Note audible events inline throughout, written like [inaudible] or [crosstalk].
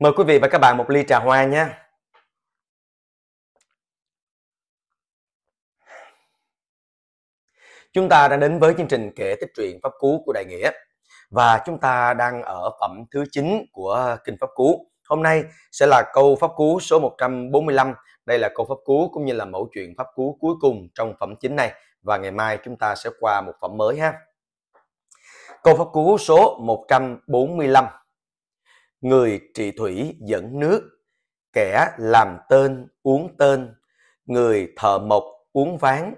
Mời quý vị và các bạn một ly trà hoa nhé. Chúng ta đã đến với chương trình kể tích truyện Pháp Cú của Đại Nghĩa và chúng ta đang ở phẩm thứ 9 của Kinh Pháp Cú. Hôm nay sẽ là câu Pháp Cú số 145. Đây là câu Pháp Cú cũng như là mẫu chuyện Pháp Cú cuối cùng trong phẩm 9 này và ngày mai chúng ta sẽ qua một phẩm mới ha. Câu Pháp Cú số 145 người trị thủy dẫn nước, kẻ làm tên uống tên, người thợ mộc uống ván,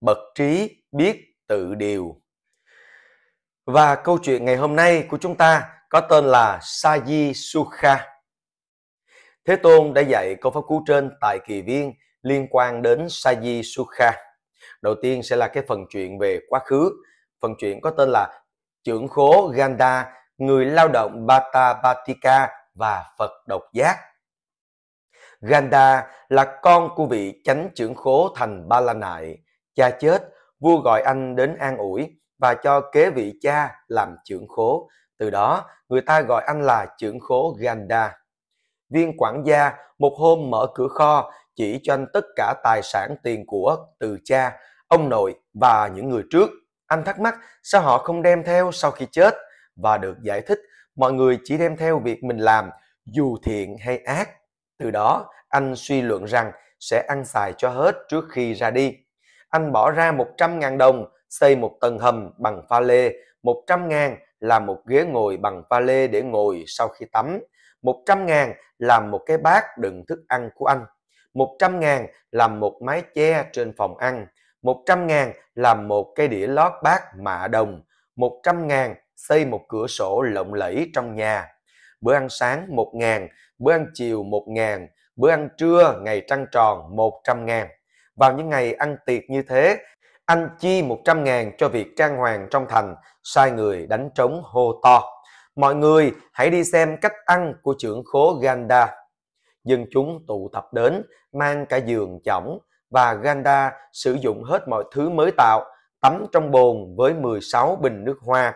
bậc trí biết tự điều. Và câu chuyện ngày hôm nay của chúng ta có tên là Saji Sukha. Thế Tôn đã dạy câu pháp cú trên tại kỳ viên liên quan đến Saji Sukha. Đầu tiên sẽ là cái phần chuyện về quá khứ. Phần chuyện có tên là trưởng khố Ganda người lao động Batapatika và Phật độc giác. Ganda là con của vị chánh trưởng khố thành Ba La Nại. Cha chết, vua gọi anh đến an ủi và cho kế vị cha làm trưởng khố. Từ đó, người ta gọi anh là trưởng khố Ganda. Viên quản gia một hôm mở cửa kho chỉ cho anh tất cả tài sản tiền của từ cha, ông nội và những người trước. Anh thắc mắc sao họ không đem theo sau khi chết và được giải thích, mọi người chỉ đem theo việc mình làm, dù thiện hay ác. Từ đó, anh suy luận rằng sẽ ăn xài cho hết trước khi ra đi. Anh bỏ ra 100.000 đồng xây một tầng hầm bằng pha lê, 100.000 làm một ghế ngồi bằng pha lê để ngồi sau khi tắm, 100.000 làm một cái bát đựng thức ăn của anh, 100.000 làm một mái che trên phòng ăn, 100.000 làm một cái đĩa lót bát mạ đồng, 100.000 xây một cửa sổ lộng lẫy trong nhà. Bữa ăn sáng 1 ngàn, bữa ăn chiều 1 ngàn, bữa ăn trưa ngày trăng tròn 100 ngàn. Vào những ngày ăn tiệc như thế, anh chi 100 ngàn cho việc trang hoàng trong thành, sai người đánh trống hô to. Mọi người hãy đi xem cách ăn của trưởng khố Ganda. Dân chúng tụ tập đến, mang cả giường chỏng và Ganda sử dụng hết mọi thứ mới tạo, tắm trong bồn với 16 bình nước hoa,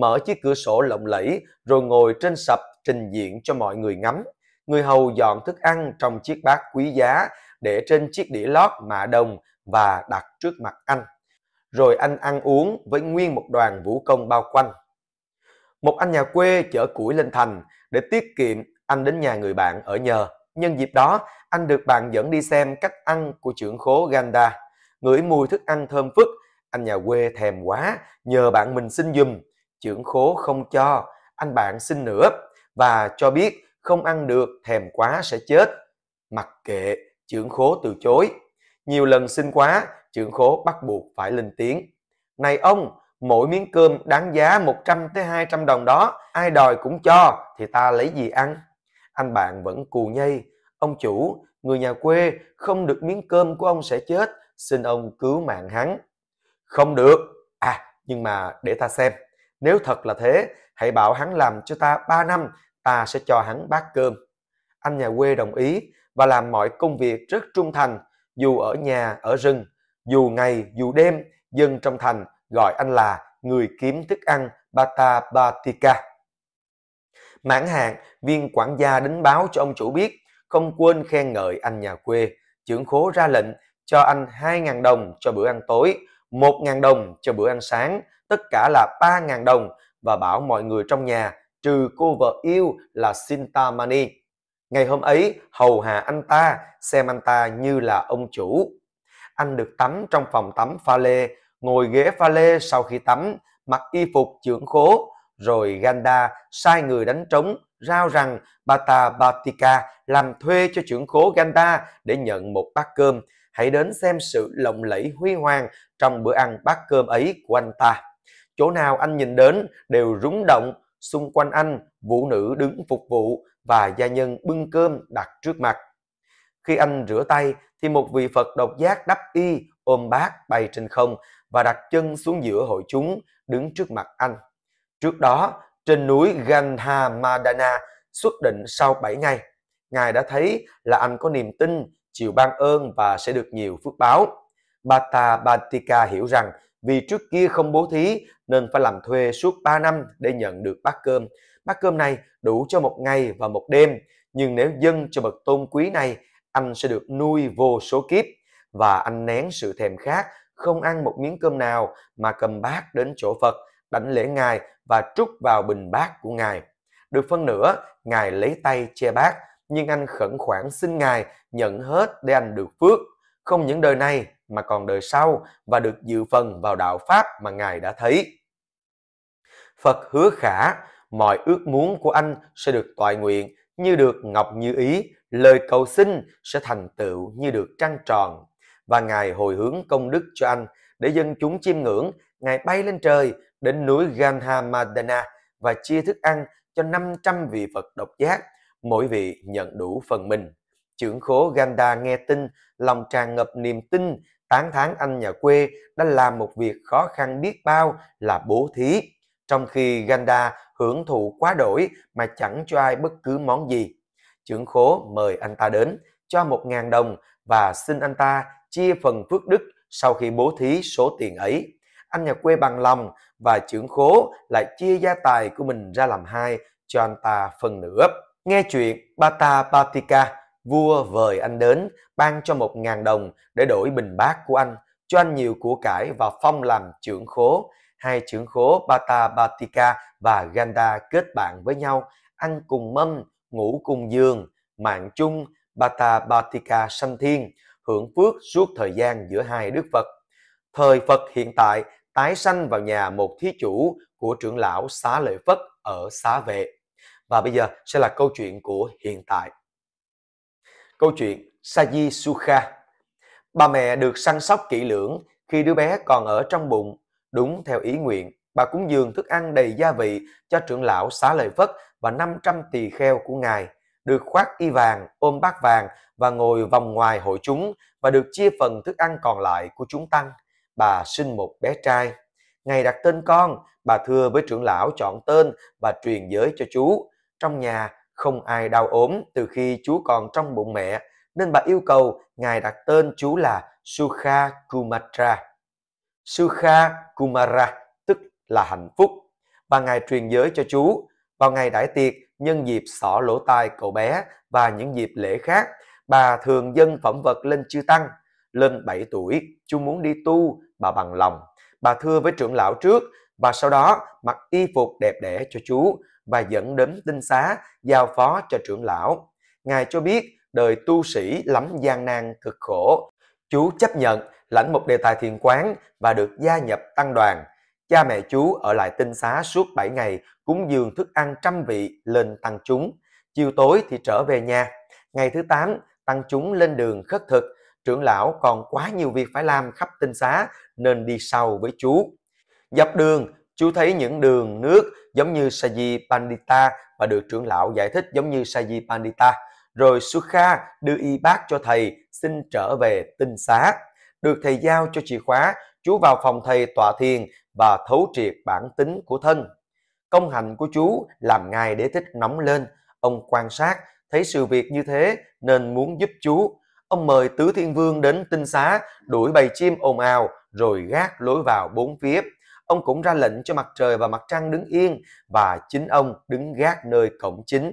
mở chiếc cửa sổ lộng lẫy rồi ngồi trên sập trình diện cho mọi người ngắm. Người hầu dọn thức ăn trong chiếc bát quý giá để trên chiếc đĩa lót mạ đồng và đặt trước mặt anh. Rồi anh ăn uống với nguyên một đoàn vũ công bao quanh. Một anh nhà quê chở củi lên thành để tiết kiệm anh đến nhà người bạn ở nhờ. Nhân dịp đó, anh được bạn dẫn đi xem cách ăn của trưởng khố Ganda. Ngửi mùi thức ăn thơm phức, anh nhà quê thèm quá, nhờ bạn mình xin giùm trưởng khố không cho, anh bạn xin nữa và cho biết không ăn được thèm quá sẽ chết. Mặc kệ, trưởng khố từ chối. Nhiều lần xin quá, trưởng khố bắt buộc phải lên tiếng. Này ông, mỗi miếng cơm đáng giá 100 tới 200 đồng đó, ai đòi cũng cho thì ta lấy gì ăn? Anh bạn vẫn cù nhây, ông chủ, người nhà quê không được miếng cơm của ông sẽ chết, xin ông cứu mạng hắn. Không được, à nhưng mà để ta xem nếu thật là thế hãy bảo hắn làm cho ta 3 năm ta sẽ cho hắn bát cơm anh nhà quê đồng ý và làm mọi công việc rất trung thành dù ở nhà ở rừng dù ngày dù đêm dân trong thành gọi anh là người kiếm thức ăn Bata Batika. Mãn hạn, viên quản gia đến báo cho ông chủ biết, không quên khen ngợi anh nhà quê. Trưởng khố ra lệnh cho anh 2.000 đồng cho bữa ăn tối, 1.000 đồng cho bữa ăn sáng tất cả là 3.000 đồng và bảo mọi người trong nhà trừ cô vợ yêu là Mani. Ngày hôm ấy, hầu hạ anh ta, xem anh ta như là ông chủ. Anh được tắm trong phòng tắm pha lê, ngồi ghế pha lê sau khi tắm, mặc y phục trưởng khố, rồi Ganda sai người đánh trống, rao rằng Bata Batika làm thuê cho trưởng khố Ganda để nhận một bát cơm. Hãy đến xem sự lộng lẫy huy hoàng trong bữa ăn bát cơm ấy của anh ta chỗ nào anh nhìn đến đều rúng động, xung quanh anh vũ nữ đứng phục vụ và gia nhân bưng cơm đặt trước mặt. Khi anh rửa tay thì một vị Phật độc giác đắp y ôm bát bay trên không và đặt chân xuống giữa hội chúng đứng trước mặt anh. Trước đó, trên núi Gandha Madana xuất định sau 7 ngày, Ngài đã thấy là anh có niềm tin, chịu ban ơn và sẽ được nhiều phước báo. Bata Batika hiểu rằng vì trước kia không bố thí nên phải làm thuê suốt 3 năm để nhận được bát cơm. Bát cơm này đủ cho một ngày và một đêm, nhưng nếu dâng cho bậc tôn quý này, anh sẽ được nuôi vô số kiếp và anh nén sự thèm khát, không ăn một miếng cơm nào mà cầm bát đến chỗ Phật, đảnh lễ Ngài và trút vào bình bát của Ngài. Được phân nửa, Ngài lấy tay che bát, nhưng anh khẩn khoản xin Ngài nhận hết để anh được phước. Không những đời này mà còn đời sau và được dự phần vào đạo Pháp mà Ngài đã thấy. Phật hứa khả, mọi ước muốn của anh sẽ được toại nguyện như được ngọc như ý, lời cầu xin sẽ thành tựu như được trăng tròn. Và Ngài hồi hướng công đức cho anh để dân chúng chiêm ngưỡng, Ngài bay lên trời đến núi Ganhamadana và chia thức ăn cho 500 vị Phật độc giác, mỗi vị nhận đủ phần mình. Trưởng khố Ganda nghe tin, lòng tràn ngập niềm tin, tán thán anh nhà quê đã làm một việc khó khăn biết bao là bố thí, trong khi Ganda hưởng thụ quá đổi mà chẳng cho ai bất cứ món gì. Trưởng khố mời anh ta đến, cho một ngàn đồng và xin anh ta chia phần phước đức sau khi bố thí số tiền ấy. Anh nhà quê bằng lòng và trưởng khố lại chia gia tài của mình ra làm hai cho anh ta phần nửa. Nghe chuyện Bata Patika vua vời anh đến, ban cho một ngàn đồng để đổi bình bát của anh, cho anh nhiều của cải và phong làm trưởng khố. Hai trưởng khố Bata Batika và Ganda kết bạn với nhau, ăn cùng mâm, ngủ cùng giường, mạng chung Bata Batika sanh thiên, hưởng phước suốt thời gian giữa hai Đức Phật. Thời Phật hiện tại tái sanh vào nhà một thí chủ của trưởng lão xá lợi Phất ở xá vệ. Và bây giờ sẽ là câu chuyện của hiện tại. Câu chuyện Saji Sukha Bà mẹ được săn sóc kỹ lưỡng khi đứa bé còn ở trong bụng. Đúng theo ý nguyện, bà cúng dường thức ăn đầy gia vị cho trưởng lão xá lợi Phất và 500 tỳ kheo của ngài, được khoác y vàng, ôm bát vàng và ngồi vòng ngoài hội chúng và được chia phần thức ăn còn lại của chúng tăng. Bà sinh một bé trai. ngày đặt tên con, bà thưa với trưởng lão chọn tên và truyền giới cho chú. Trong nhà, không ai đau ốm từ khi chú còn trong bụng mẹ, nên bà yêu cầu ngài đặt tên chú là Sukha Kumara. Sukha Kumara tức là hạnh phúc. Bà ngài truyền giới cho chú. Vào ngày đại tiệc, nhân dịp xỏ lỗ tai cậu bé và những dịp lễ khác, bà thường dâng phẩm vật lên chư tăng. Lên 7 tuổi, chú muốn đi tu, bà bằng lòng. Bà thưa với trưởng lão trước và sau đó mặc y phục đẹp đẽ cho chú và dẫn đến tinh xá giao phó cho trưởng lão. Ngài cho biết đời tu sĩ lắm gian nan cực khổ. Chú chấp nhận lãnh một đề tài thiền quán và được gia nhập tăng đoàn. Cha mẹ chú ở lại tinh xá suốt 7 ngày cúng dường thức ăn trăm vị lên tăng chúng. Chiều tối thì trở về nhà. Ngày thứ 8, tăng chúng lên đường khất thực. Trưởng lão còn quá nhiều việc phải làm khắp tinh xá nên đi sau với chú. Dọc đường, Chú thấy những đường nước giống như Saji Pandita và được trưởng lão giải thích giống như Saji Pandita. Rồi Sukha đưa y bác cho thầy xin trở về tinh xá. Được thầy giao cho chìa khóa, chú vào phòng thầy tọa thiền và thấu triệt bản tính của thân. Công hạnh của chú làm ngài đế thích nóng lên. Ông quan sát, thấy sự việc như thế nên muốn giúp chú. Ông mời Tứ Thiên Vương đến tinh xá, đuổi bầy chim ồn ào rồi gác lối vào bốn phía Ông cũng ra lệnh cho mặt trời và mặt trăng đứng yên và chính ông đứng gác nơi cổng chính.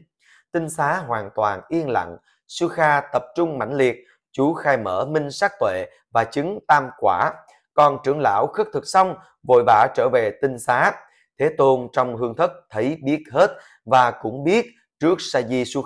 Tinh xá hoàn toàn yên lặng, Su tập trung mãnh liệt, chú khai mở minh sát tuệ và chứng tam quả. Còn trưởng lão khất thực xong, vội vã trở về tinh xá. Thế Tôn trong hương thất thấy biết hết và cũng biết trước Sa Di Su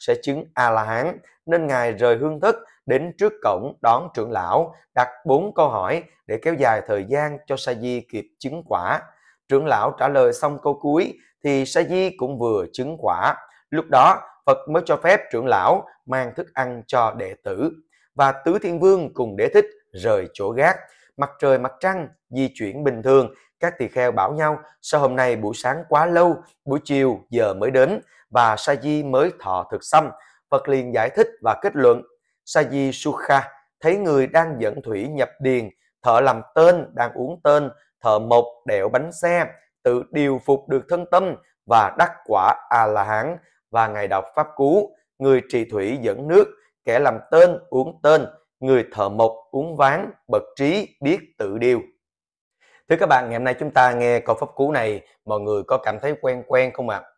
sẽ chứng A La Hán nên ngài rời hương thất đến trước cổng đón trưởng lão, đặt bốn câu hỏi để kéo dài thời gian cho Sa Di kịp chứng quả. Trưởng lão trả lời xong câu cuối thì Sa Di cũng vừa chứng quả. Lúc đó, Phật mới cho phép trưởng lão mang thức ăn cho đệ tử và Tứ Thiên Vương cùng đệ thích rời chỗ gác. Mặt trời mặt trăng di chuyển bình thường, các tỳ kheo bảo nhau sao hôm nay buổi sáng quá lâu, buổi chiều giờ mới đến và Sa Di mới thọ thực xăm. Phật liền giải thích và kết luận Saji Sukha thấy người đang dẫn thủy nhập điền, thợ làm tên đang uống tên, thợ mộc đẽo bánh xe, tự điều phục được thân tâm và đắc quả A-la-hán và ngày đọc pháp cú, người trì thủy dẫn nước, kẻ làm tên uống tên, người thợ mộc uống ván, bậc trí biết tự điều. Thưa các bạn, ngày hôm nay chúng ta nghe câu pháp cú này, mọi người có cảm thấy quen quen không ạ? À?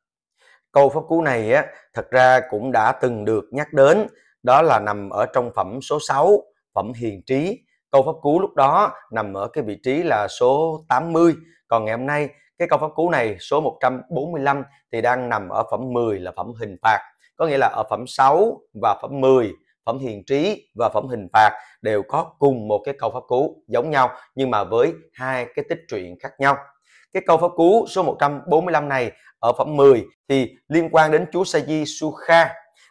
Câu pháp cú này á, thật ra cũng đã từng được nhắc đến đó là nằm ở trong phẩm số 6 phẩm hiền trí câu pháp cú lúc đó nằm ở cái vị trí là số 80 còn ngày hôm nay cái câu pháp cú này số 145 thì đang nằm ở phẩm 10 là phẩm hình phạt có nghĩa là ở phẩm 6 và phẩm 10 phẩm hiền trí và phẩm hình phạt đều có cùng một cái câu pháp cú giống nhau nhưng mà với hai cái tích truyện khác nhau cái câu pháp cú số 145 này ở phẩm 10 thì liên quan đến chú Saji Sukha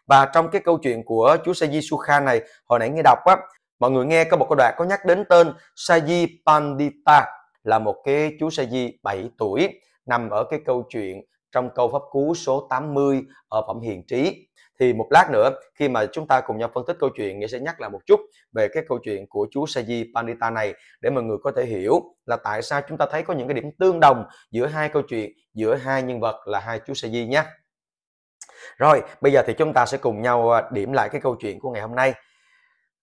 và trong cái câu chuyện của Chúa Saji Sukha này hồi nãy nghe đọc á mọi người nghe có một câu đoạn có nhắc đến tên Saji Pandita là một cái chú Saji 7 tuổi nằm ở cái câu chuyện trong câu pháp cú số 80 ở phẩm hiền trí thì một lát nữa khi mà chúng ta cùng nhau phân tích câu chuyện nghĩa sẽ nhắc lại một chút về cái câu chuyện của chú Saji Pandita này để mọi người có thể hiểu là tại sao chúng ta thấy có những cái điểm tương đồng giữa hai câu chuyện giữa hai nhân vật là hai chú Saji nhé rồi, bây giờ thì chúng ta sẽ cùng nhau à, điểm lại cái câu chuyện của ngày hôm nay.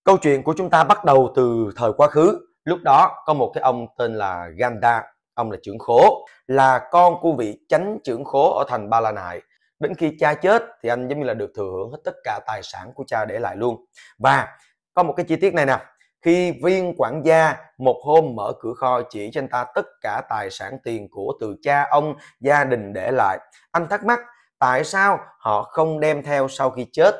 Câu chuyện của chúng ta bắt đầu từ thời quá khứ. Lúc đó có một cái ông tên là Ganda, ông là trưởng khố, là con của vị chánh trưởng khố ở thành Ba La Nại. Đến khi cha chết thì anh giống như là được thừa hưởng hết tất cả tài sản của cha để lại luôn. Và có một cái chi tiết này nè, khi viên quản gia một hôm mở cửa kho chỉ cho anh ta tất cả tài sản tiền của từ cha ông gia đình để lại anh thắc mắc tại sao họ không đem theo sau khi chết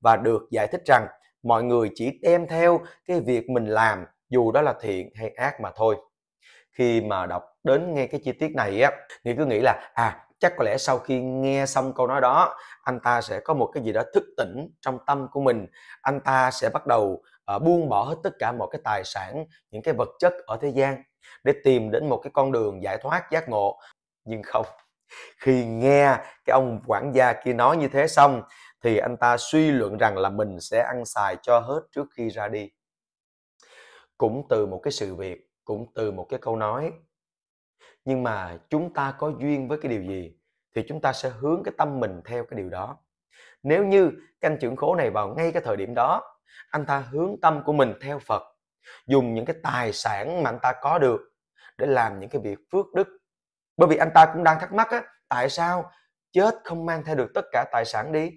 và được giải thích rằng mọi người chỉ đem theo cái việc mình làm dù đó là thiện hay ác mà thôi khi mà đọc đến nghe cái chi tiết này á nghĩa cứ nghĩ là à chắc có lẽ sau khi nghe xong câu nói đó anh ta sẽ có một cái gì đó thức tỉnh trong tâm của mình anh ta sẽ bắt đầu uh, buông bỏ hết tất cả mọi cái tài sản những cái vật chất ở thế gian để tìm đến một cái con đường giải thoát giác ngộ nhưng không khi nghe cái ông quản gia kia nói như thế xong thì anh ta suy luận rằng là mình sẽ ăn xài cho hết trước khi ra đi cũng từ một cái sự việc cũng từ một cái câu nói nhưng mà chúng ta có duyên với cái điều gì thì chúng ta sẽ hướng cái tâm mình theo cái điều đó nếu như cái anh trưởng khố này vào ngay cái thời điểm đó anh ta hướng tâm của mình theo phật dùng những cái tài sản mà anh ta có được để làm những cái việc phước đức bởi vì anh ta cũng đang thắc mắc á, tại sao chết không mang theo được tất cả tài sản đi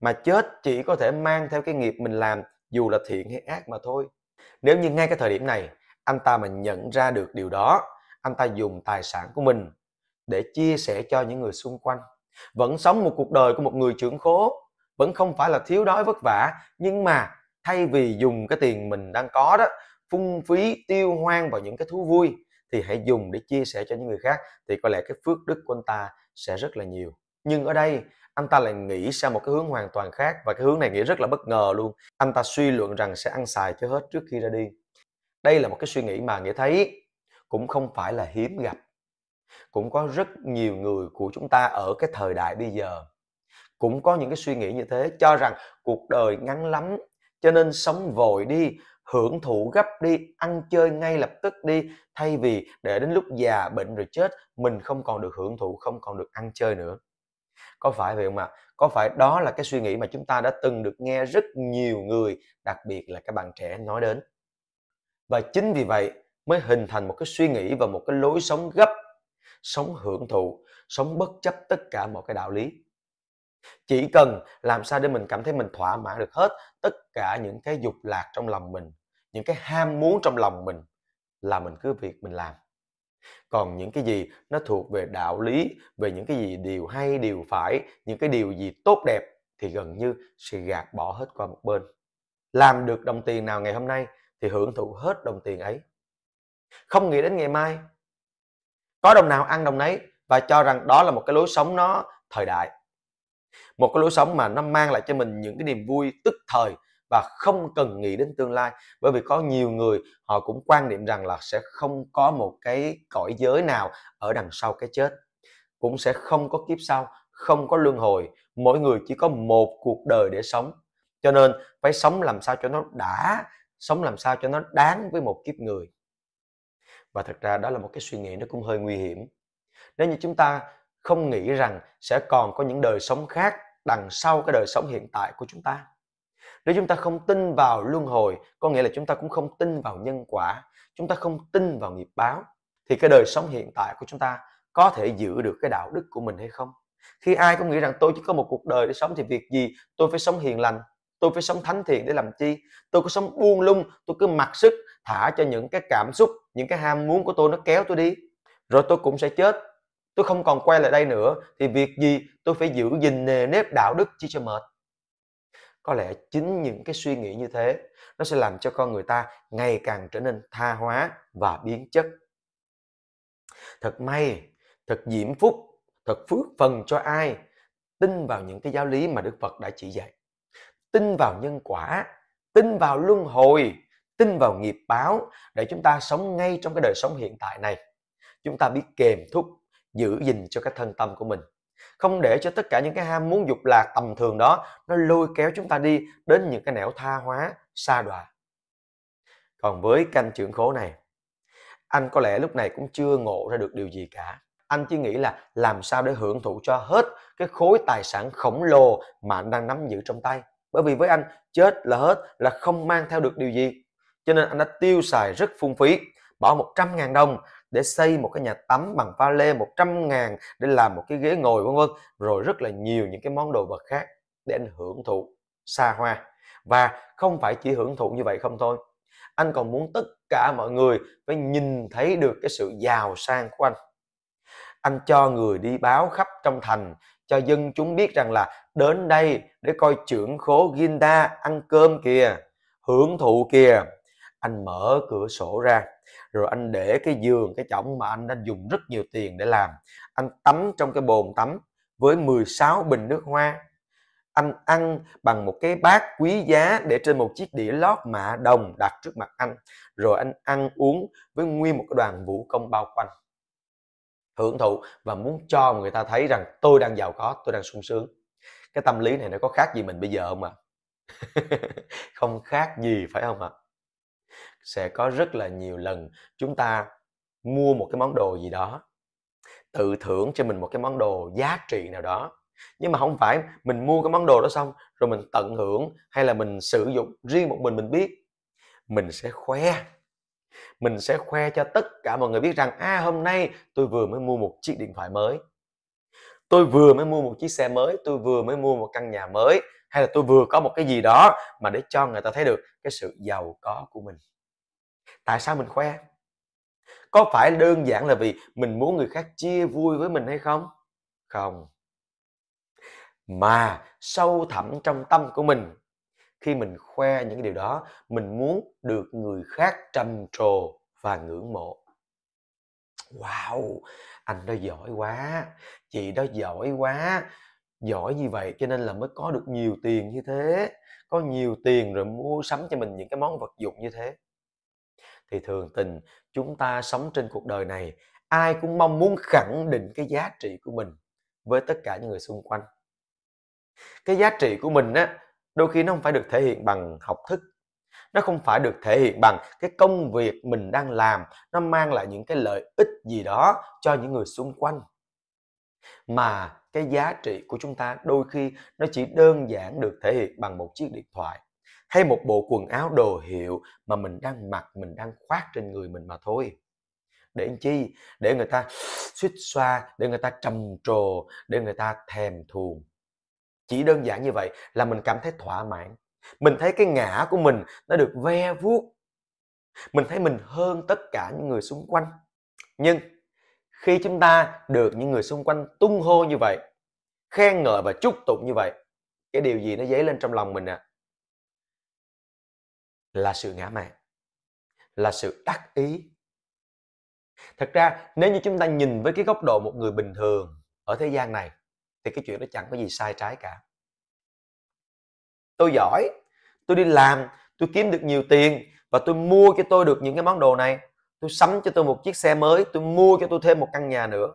mà chết chỉ có thể mang theo cái nghiệp mình làm dù là thiện hay ác mà thôi nếu như ngay cái thời điểm này anh ta mà nhận ra được điều đó anh ta dùng tài sản của mình để chia sẻ cho những người xung quanh vẫn sống một cuộc đời của một người trưởng khố vẫn không phải là thiếu đói vất vả nhưng mà thay vì dùng cái tiền mình đang có đó phung phí tiêu hoang vào những cái thú vui thì hãy dùng để chia sẻ cho những người khác thì có lẽ cái phước đức của anh ta sẽ rất là nhiều nhưng ở đây anh ta lại nghĩ sang một cái hướng hoàn toàn khác và cái hướng này nghĩ rất là bất ngờ luôn anh ta suy luận rằng sẽ ăn xài cho hết trước khi ra đi đây là một cái suy nghĩ mà nghĩa thấy cũng không phải là hiếm gặp cũng có rất nhiều người của chúng ta ở cái thời đại bây giờ cũng có những cái suy nghĩ như thế cho rằng cuộc đời ngắn lắm cho nên sống vội đi hưởng thụ gấp đi ăn chơi ngay lập tức đi thay vì để đến lúc già bệnh rồi chết mình không còn được hưởng thụ không còn được ăn chơi nữa có phải vậy không ạ có phải đó là cái suy nghĩ mà chúng ta đã từng được nghe rất nhiều người đặc biệt là các bạn trẻ nói đến và chính vì vậy mới hình thành một cái suy nghĩ và một cái lối sống gấp sống hưởng thụ sống bất chấp tất cả mọi cái đạo lý chỉ cần làm sao để mình cảm thấy mình thỏa mãn được hết tất cả những cái dục lạc trong lòng mình những cái ham muốn trong lòng mình là mình cứ việc mình làm còn những cái gì nó thuộc về đạo lý về những cái gì điều hay điều phải những cái điều gì tốt đẹp thì gần như sẽ gạt bỏ hết qua một bên làm được đồng tiền nào ngày hôm nay thì hưởng thụ hết đồng tiền ấy không nghĩ đến ngày mai có đồng nào ăn đồng nấy và cho rằng đó là một cái lối sống nó thời đại một cái lối sống mà nó mang lại cho mình những cái niềm vui tức thời và không cần nghĩ đến tương lai bởi vì có nhiều người họ cũng quan niệm rằng là sẽ không có một cái cõi giới nào ở đằng sau cái chết cũng sẽ không có kiếp sau không có luân hồi mỗi người chỉ có một cuộc đời để sống cho nên phải sống làm sao cho nó đã sống làm sao cho nó đáng với một kiếp người và thật ra đó là một cái suy nghĩ nó cũng hơi nguy hiểm nếu như chúng ta không nghĩ rằng sẽ còn có những đời sống khác đằng sau cái đời sống hiện tại của chúng ta nếu chúng ta không tin vào luân hồi có nghĩa là chúng ta cũng không tin vào nhân quả chúng ta không tin vào nghiệp báo thì cái đời sống hiện tại của chúng ta có thể giữ được cái đạo đức của mình hay không khi ai cũng nghĩ rằng tôi chỉ có một cuộc đời để sống thì việc gì tôi phải sống hiền lành tôi phải sống thánh thiện để làm chi tôi cứ sống buông lung tôi cứ mặc sức thả cho những cái cảm xúc những cái ham muốn của tôi nó kéo tôi đi rồi tôi cũng sẽ chết tôi không còn quay lại đây nữa thì việc gì tôi phải giữ gìn nề nếp đạo đức chi cho mệt có lẽ chính những cái suy nghĩ như thế nó sẽ làm cho con người ta ngày càng trở nên tha hóa và biến chất thật may thật diễm phúc thật phước phần cho ai tin vào những cái giáo lý mà đức phật đã chỉ dạy tin vào nhân quả tin vào luân hồi tin vào nghiệp báo để chúng ta sống ngay trong cái đời sống hiện tại này chúng ta biết kềm thúc giữ gìn cho cái thân tâm của mình không để cho tất cả những cái ham muốn dục lạc tầm thường đó nó lôi kéo chúng ta đi đến những cái nẻo tha hóa xa đọa còn với canh trưởng khố này anh có lẽ lúc này cũng chưa ngộ ra được điều gì cả anh chỉ nghĩ là làm sao để hưởng thụ cho hết cái khối tài sản khổng lồ mà anh đang nắm giữ trong tay bởi vì với anh chết là hết là không mang theo được điều gì cho nên anh đã tiêu xài rất phung phí bỏ 100.000 đồng để xây một cái nhà tắm bằng pha lê 100 ngàn để làm một cái ghế ngồi vân vân rồi rất là nhiều những cái món đồ vật khác để anh hưởng thụ xa hoa và không phải chỉ hưởng thụ như vậy không thôi anh còn muốn tất cả mọi người phải nhìn thấy được cái sự giàu sang của anh anh cho người đi báo khắp trong thành cho dân chúng biết rằng là đến đây để coi trưởng khố Ginda ăn cơm kìa hưởng thụ kìa anh mở cửa sổ ra rồi anh để cái giường cái chõng mà anh đã dùng rất nhiều tiền để làm anh tắm trong cái bồn tắm với 16 bình nước hoa anh ăn bằng một cái bát quý giá để trên một chiếc đĩa lót mạ đồng đặt trước mặt anh rồi anh ăn uống với nguyên một cái đoàn vũ công bao quanh hưởng thụ và muốn cho người ta thấy rằng tôi đang giàu có tôi đang sung sướng cái tâm lý này nó có khác gì mình bây giờ không ạ à? [laughs] không khác gì phải không ạ à? sẽ có rất là nhiều lần chúng ta mua một cái món đồ gì đó tự thưởng cho mình một cái món đồ giá trị nào đó nhưng mà không phải mình mua cái món đồ đó xong rồi mình tận hưởng hay là mình sử dụng riêng một mình mình biết mình sẽ khoe mình sẽ khoe cho tất cả mọi người biết rằng a à, hôm nay tôi vừa mới mua một chiếc điện thoại mới tôi vừa mới mua một chiếc xe mới tôi vừa mới mua một căn nhà mới hay là tôi vừa có một cái gì đó mà để cho người ta thấy được cái sự giàu có của mình tại sao mình khoe có phải đơn giản là vì mình muốn người khác chia vui với mình hay không không mà sâu thẳm trong tâm của mình khi mình khoe những điều đó mình muốn được người khác trầm trồ và ngưỡng mộ wow anh đó giỏi quá chị đó giỏi quá giỏi như vậy cho nên là mới có được nhiều tiền như thế có nhiều tiền rồi mua sắm cho mình những cái món vật dụng như thế thì thường tình chúng ta sống trên cuộc đời này ai cũng mong muốn khẳng định cái giá trị của mình với tất cả những người xung quanh cái giá trị của mình á đôi khi nó không phải được thể hiện bằng học thức nó không phải được thể hiện bằng cái công việc mình đang làm nó mang lại những cái lợi ích gì đó cho những người xung quanh mà cái giá trị của chúng ta đôi khi nó chỉ đơn giản được thể hiện bằng một chiếc điện thoại hay một bộ quần áo đồ hiệu mà mình đang mặc mình đang khoác trên người mình mà thôi để làm chi để người ta [sniffs] suýt xoa để người ta trầm trồ để người ta thèm thuồng chỉ đơn giản như vậy là mình cảm thấy thỏa mãn mình thấy cái ngã của mình nó được ve vuốt mình thấy mình hơn tất cả những người xung quanh nhưng khi chúng ta được những người xung quanh tung hô như vậy khen ngợi và chúc tụng như vậy cái điều gì nó dấy lên trong lòng mình ạ à? là sự ngã mạn là sự đắc ý thật ra nếu như chúng ta nhìn với cái góc độ một người bình thường ở thế gian này thì cái chuyện đó chẳng có gì sai trái cả tôi giỏi tôi đi làm tôi kiếm được nhiều tiền và tôi mua cho tôi được những cái món đồ này tôi sắm cho tôi một chiếc xe mới tôi mua cho tôi thêm một căn nhà nữa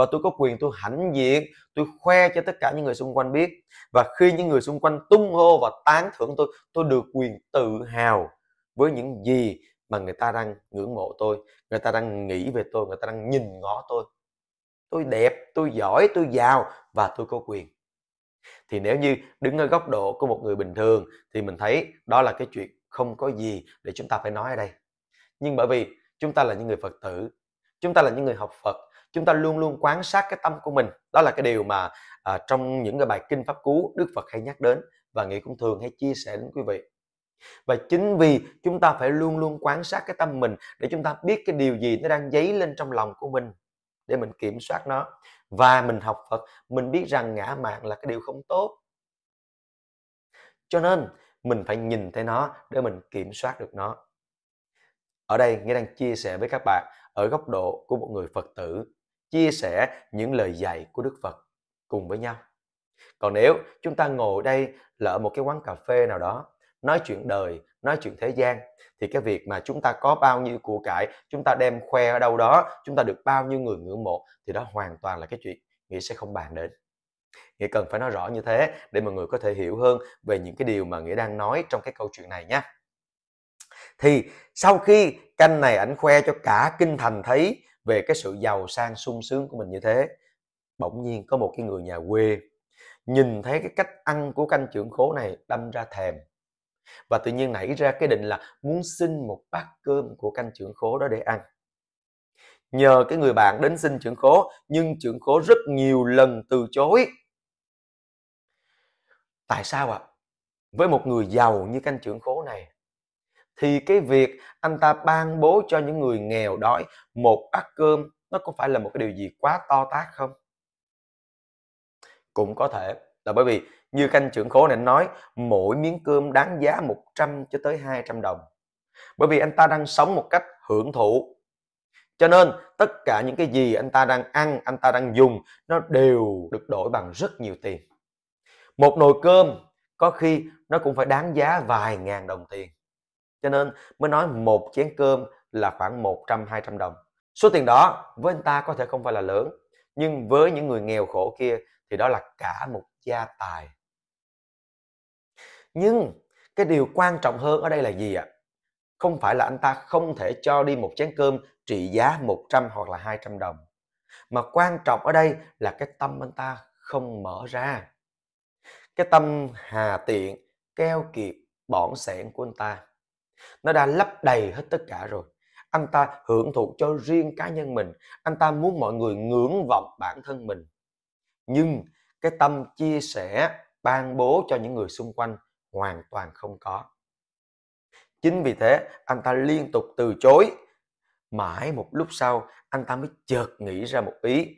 và tôi có quyền tôi hãnh diện tôi khoe cho tất cả những người xung quanh biết và khi những người xung quanh tung hô và tán thưởng tôi tôi được quyền tự hào với những gì mà người ta đang ngưỡng mộ tôi người ta đang nghĩ về tôi người ta đang nhìn ngó tôi tôi đẹp tôi giỏi tôi giàu và tôi có quyền thì nếu như đứng ở góc độ của một người bình thường thì mình thấy đó là cái chuyện không có gì để chúng ta phải nói ở đây nhưng bởi vì chúng ta là những người phật tử chúng ta là những người học phật chúng ta luôn luôn quan sát cái tâm của mình đó là cái điều mà à, trong những cái bài kinh pháp cú đức phật hay nhắc đến và nghĩ cũng thường hay chia sẻ đến quý vị và chính vì chúng ta phải luôn luôn quan sát cái tâm mình để chúng ta biết cái điều gì nó đang dấy lên trong lòng của mình để mình kiểm soát nó và mình học Phật mình biết rằng ngã mạng là cái điều không tốt cho nên mình phải nhìn thấy nó để mình kiểm soát được nó ở đây nghĩa đang chia sẻ với các bạn ở góc độ của một người Phật tử chia sẻ những lời dạy của Đức Phật cùng với nhau. Còn nếu chúng ta ngồi đây lỡ một cái quán cà phê nào đó, nói chuyện đời, nói chuyện thế gian thì cái việc mà chúng ta có bao nhiêu của cải, chúng ta đem khoe ở đâu đó, chúng ta được bao nhiêu người ngưỡng mộ thì đó hoàn toàn là cái chuyện Nghĩa sẽ không bàn đến. Nghĩa cần phải nói rõ như thế để mọi người có thể hiểu hơn về những cái điều mà Nghĩa đang nói trong cái câu chuyện này nhé. Thì sau khi canh này ảnh khoe cho cả kinh thành thấy về cái sự giàu sang sung sướng của mình như thế bỗng nhiên có một cái người nhà quê nhìn thấy cái cách ăn của canh trưởng khố này đâm ra thèm và tự nhiên nảy ra cái định là muốn xin một bát cơm của canh trưởng khố đó để ăn nhờ cái người bạn đến xin trưởng khố nhưng trưởng khố rất nhiều lần từ chối tại sao ạ à? với một người giàu như canh trưởng khố này thì cái việc anh ta ban bố cho những người nghèo đói một bát cơm nó có phải là một cái điều gì quá to tát không cũng có thể là bởi vì như canh trưởng khố này nói mỗi miếng cơm đáng giá 100 cho tới 200 đồng bởi vì anh ta đang sống một cách hưởng thụ cho nên tất cả những cái gì anh ta đang ăn anh ta đang dùng nó đều được đổi bằng rất nhiều tiền một nồi cơm có khi nó cũng phải đáng giá vài ngàn đồng tiền cho nên mới nói một chén cơm là khoảng 100-200 đồng. Số tiền đó với anh ta có thể không phải là lớn, nhưng với những người nghèo khổ kia thì đó là cả một gia tài. Nhưng cái điều quan trọng hơn ở đây là gì ạ? Không phải là anh ta không thể cho đi một chén cơm trị giá 100 hoặc là 200 đồng. Mà quan trọng ở đây là cái tâm anh ta không mở ra. Cái tâm hà tiện, keo kiệt, bỏng sẻn của anh ta nó đã lấp đầy hết tất cả rồi anh ta hưởng thụ cho riêng cá nhân mình anh ta muốn mọi người ngưỡng vọng bản thân mình nhưng cái tâm chia sẻ ban bố cho những người xung quanh hoàn toàn không có chính vì thế anh ta liên tục từ chối mãi một lúc sau anh ta mới chợt nghĩ ra một ý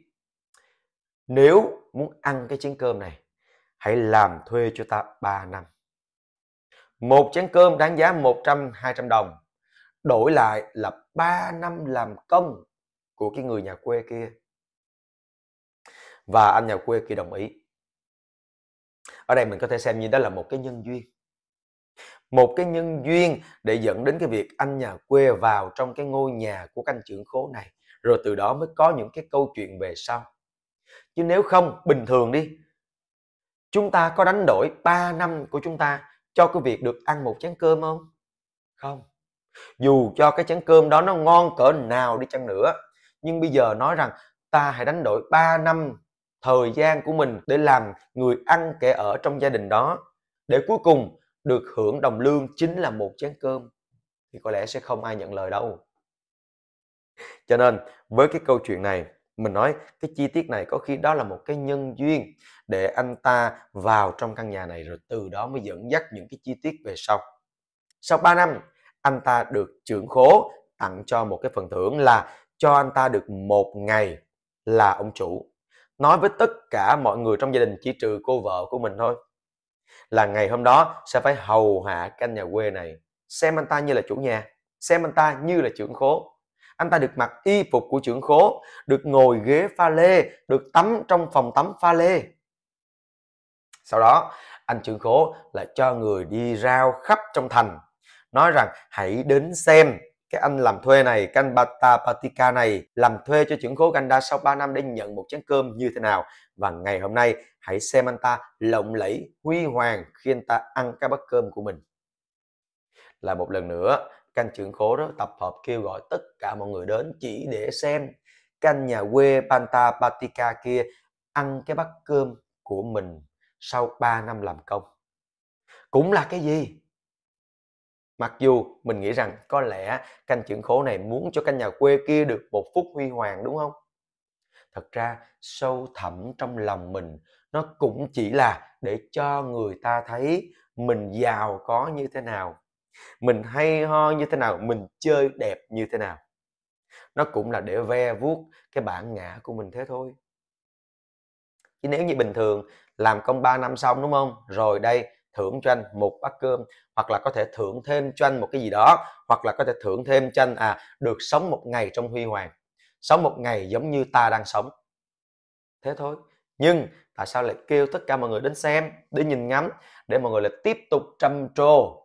nếu muốn ăn cái chén cơm này hãy làm thuê cho ta 3 năm một chén cơm đáng giá 100-200 đồng Đổi lại là 3 năm làm công của cái người nhà quê kia Và anh nhà quê kia đồng ý Ở đây mình có thể xem như đó là một cái nhân duyên Một cái nhân duyên để dẫn đến cái việc anh nhà quê vào trong cái ngôi nhà của canh trưởng khố này Rồi từ đó mới có những cái câu chuyện về sau Chứ nếu không, bình thường đi Chúng ta có đánh đổi 3 năm của chúng ta cho cái việc được ăn một chén cơm không? Không. Dù cho cái chén cơm đó nó ngon cỡ nào đi chăng nữa, nhưng bây giờ nói rằng ta hãy đánh đổi 3 năm thời gian của mình để làm người ăn kẻ ở trong gia đình đó để cuối cùng được hưởng đồng lương chính là một chén cơm thì có lẽ sẽ không ai nhận lời đâu. Cho nên với cái câu chuyện này mình nói cái chi tiết này có khi đó là một cái nhân duyên để anh ta vào trong căn nhà này rồi từ đó mới dẫn dắt những cái chi tiết về sau sau 3 năm anh ta được trưởng khố tặng cho một cái phần thưởng là cho anh ta được một ngày là ông chủ nói với tất cả mọi người trong gia đình chỉ trừ cô vợ của mình thôi là ngày hôm đó sẽ phải hầu hạ căn nhà quê này xem anh ta như là chủ nhà xem anh ta như là trưởng khố anh ta được mặc y phục của trưởng khố được ngồi ghế pha lê được tắm trong phòng tắm pha lê sau đó anh trưởng khố lại cho người đi rao khắp trong thành nói rằng hãy đến xem cái anh làm thuê này cái anh Bata Patika này làm thuê cho trưởng khố Ganda sau 3 năm để nhận một chén cơm như thế nào và ngày hôm nay hãy xem anh ta lộng lẫy huy hoàng khi anh ta ăn cái bát cơm của mình là một lần nữa canh trưởng khố đó tập hợp kêu gọi tất cả mọi người đến chỉ để xem canh nhà quê Panta Patika kia ăn cái bát cơm của mình sau 3 năm làm công. Cũng là cái gì? Mặc dù mình nghĩ rằng có lẽ canh trưởng khố này muốn cho canh nhà quê kia được một phút huy hoàng đúng không? Thật ra sâu thẳm trong lòng mình nó cũng chỉ là để cho người ta thấy mình giàu có như thế nào mình hay ho như thế nào mình chơi đẹp như thế nào nó cũng là để ve vuốt cái bản ngã của mình thế thôi chứ nếu như bình thường làm công 3 năm xong đúng không rồi đây thưởng cho anh một bát cơm hoặc là có thể thưởng thêm cho anh một cái gì đó hoặc là có thể thưởng thêm cho anh à được sống một ngày trong huy hoàng sống một ngày giống như ta đang sống thế thôi nhưng tại sao lại kêu tất cả mọi người đến xem để nhìn ngắm để mọi người lại tiếp tục trầm trồ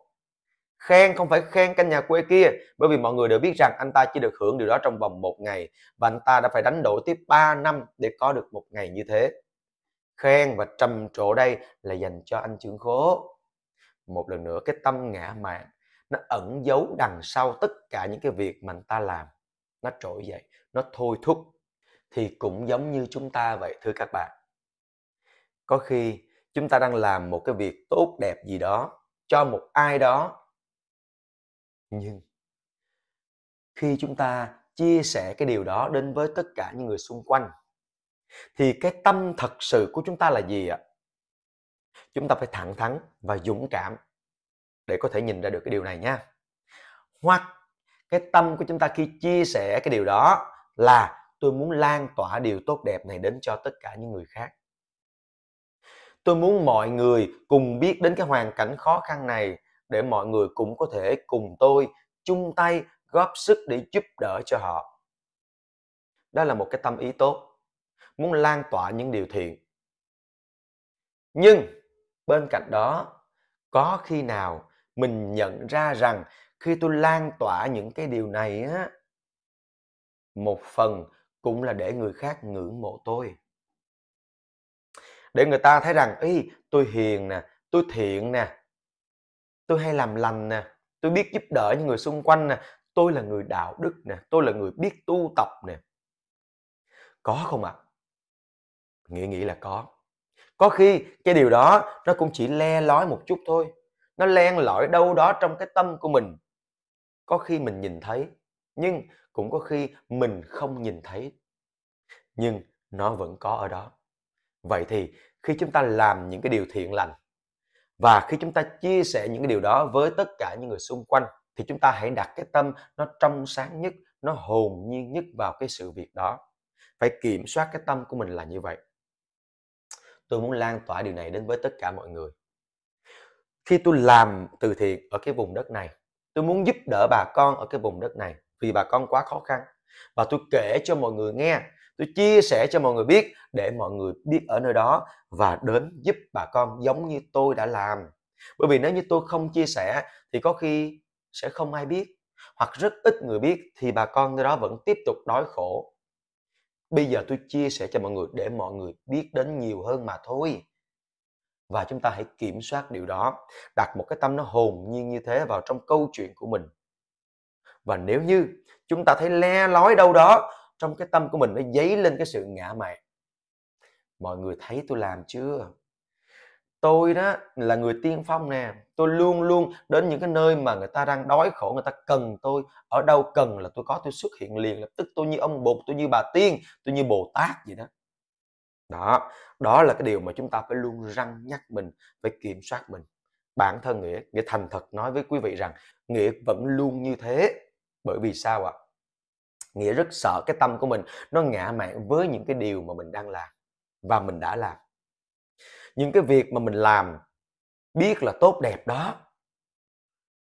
khen không phải khen căn nhà quê kia bởi vì mọi người đều biết rằng anh ta chỉ được hưởng điều đó trong vòng một ngày và anh ta đã phải đánh đổi tiếp 3 năm để có được một ngày như thế khen và trầm trộ đây là dành cho anh trưởng khố một lần nữa cái tâm ngã mạn nó ẩn giấu đằng sau tất cả những cái việc mà anh ta làm nó trỗi dậy nó thôi thúc thì cũng giống như chúng ta vậy thưa các bạn có khi chúng ta đang làm một cái việc tốt đẹp gì đó cho một ai đó nhưng khi chúng ta chia sẻ cái điều đó đến với tất cả những người xung quanh thì cái tâm thật sự của chúng ta là gì ạ chúng ta phải thẳng thắn và dũng cảm để có thể nhìn ra được cái điều này nha hoặc cái tâm của chúng ta khi chia sẻ cái điều đó là tôi muốn lan tỏa điều tốt đẹp này đến cho tất cả những người khác tôi muốn mọi người cùng biết đến cái hoàn cảnh khó khăn này để mọi người cũng có thể cùng tôi chung tay góp sức để giúp đỡ cho họ. Đó là một cái tâm ý tốt, muốn lan tỏa những điều thiện. Nhưng bên cạnh đó, có khi nào mình nhận ra rằng khi tôi lan tỏa những cái điều này á, một phần cũng là để người khác ngưỡng mộ tôi. Để người ta thấy rằng ý tôi hiền nè, tôi thiện nè, tôi hay làm lành nè tôi biết giúp đỡ những người xung quanh nè tôi là người đạo đức nè tôi là người biết tu tập nè có không ạ à? nghĩ nghĩ là có có khi cái điều đó nó cũng chỉ le lói một chút thôi nó len lỏi đâu đó trong cái tâm của mình có khi mình nhìn thấy nhưng cũng có khi mình không nhìn thấy nhưng nó vẫn có ở đó vậy thì khi chúng ta làm những cái điều thiện lành và khi chúng ta chia sẻ những cái điều đó với tất cả những người xung quanh thì chúng ta hãy đặt cái tâm nó trong sáng nhất nó hồn nhiên nhất vào cái sự việc đó phải kiểm soát cái tâm của mình là như vậy tôi muốn lan tỏa điều này đến với tất cả mọi người khi tôi làm từ thiện ở cái vùng đất này tôi muốn giúp đỡ bà con ở cái vùng đất này vì bà con quá khó khăn và tôi kể cho mọi người nghe tôi chia sẻ cho mọi người biết để mọi người biết ở nơi đó và đến giúp bà con giống như tôi đã làm bởi vì nếu như tôi không chia sẻ thì có khi sẽ không ai biết hoặc rất ít người biết thì bà con nơi đó vẫn tiếp tục đói khổ bây giờ tôi chia sẻ cho mọi người để mọi người biết đến nhiều hơn mà thôi và chúng ta hãy kiểm soát điều đó đặt một cái tâm nó hồn nhiên như thế vào trong câu chuyện của mình và nếu như chúng ta thấy le lói đâu đó trong cái tâm của mình nó dấy lên cái sự ngã mạn mọi người thấy tôi làm chưa tôi đó là người tiên phong nè tôi luôn luôn đến những cái nơi mà người ta đang đói khổ người ta cần tôi ở đâu cần là tôi có tôi xuất hiện liền lập tức tôi như ông bụt tôi như bà tiên tôi như bồ tát vậy đó đó đó là cái điều mà chúng ta phải luôn răng nhắc mình phải kiểm soát mình bản thân nghĩa nghĩa thành thật nói với quý vị rằng nghĩa vẫn luôn như thế bởi vì sao ạ à? nghĩa rất sợ cái tâm của mình nó ngã mạn với những cái điều mà mình đang làm và mình đã làm những cái việc mà mình làm biết là tốt đẹp đó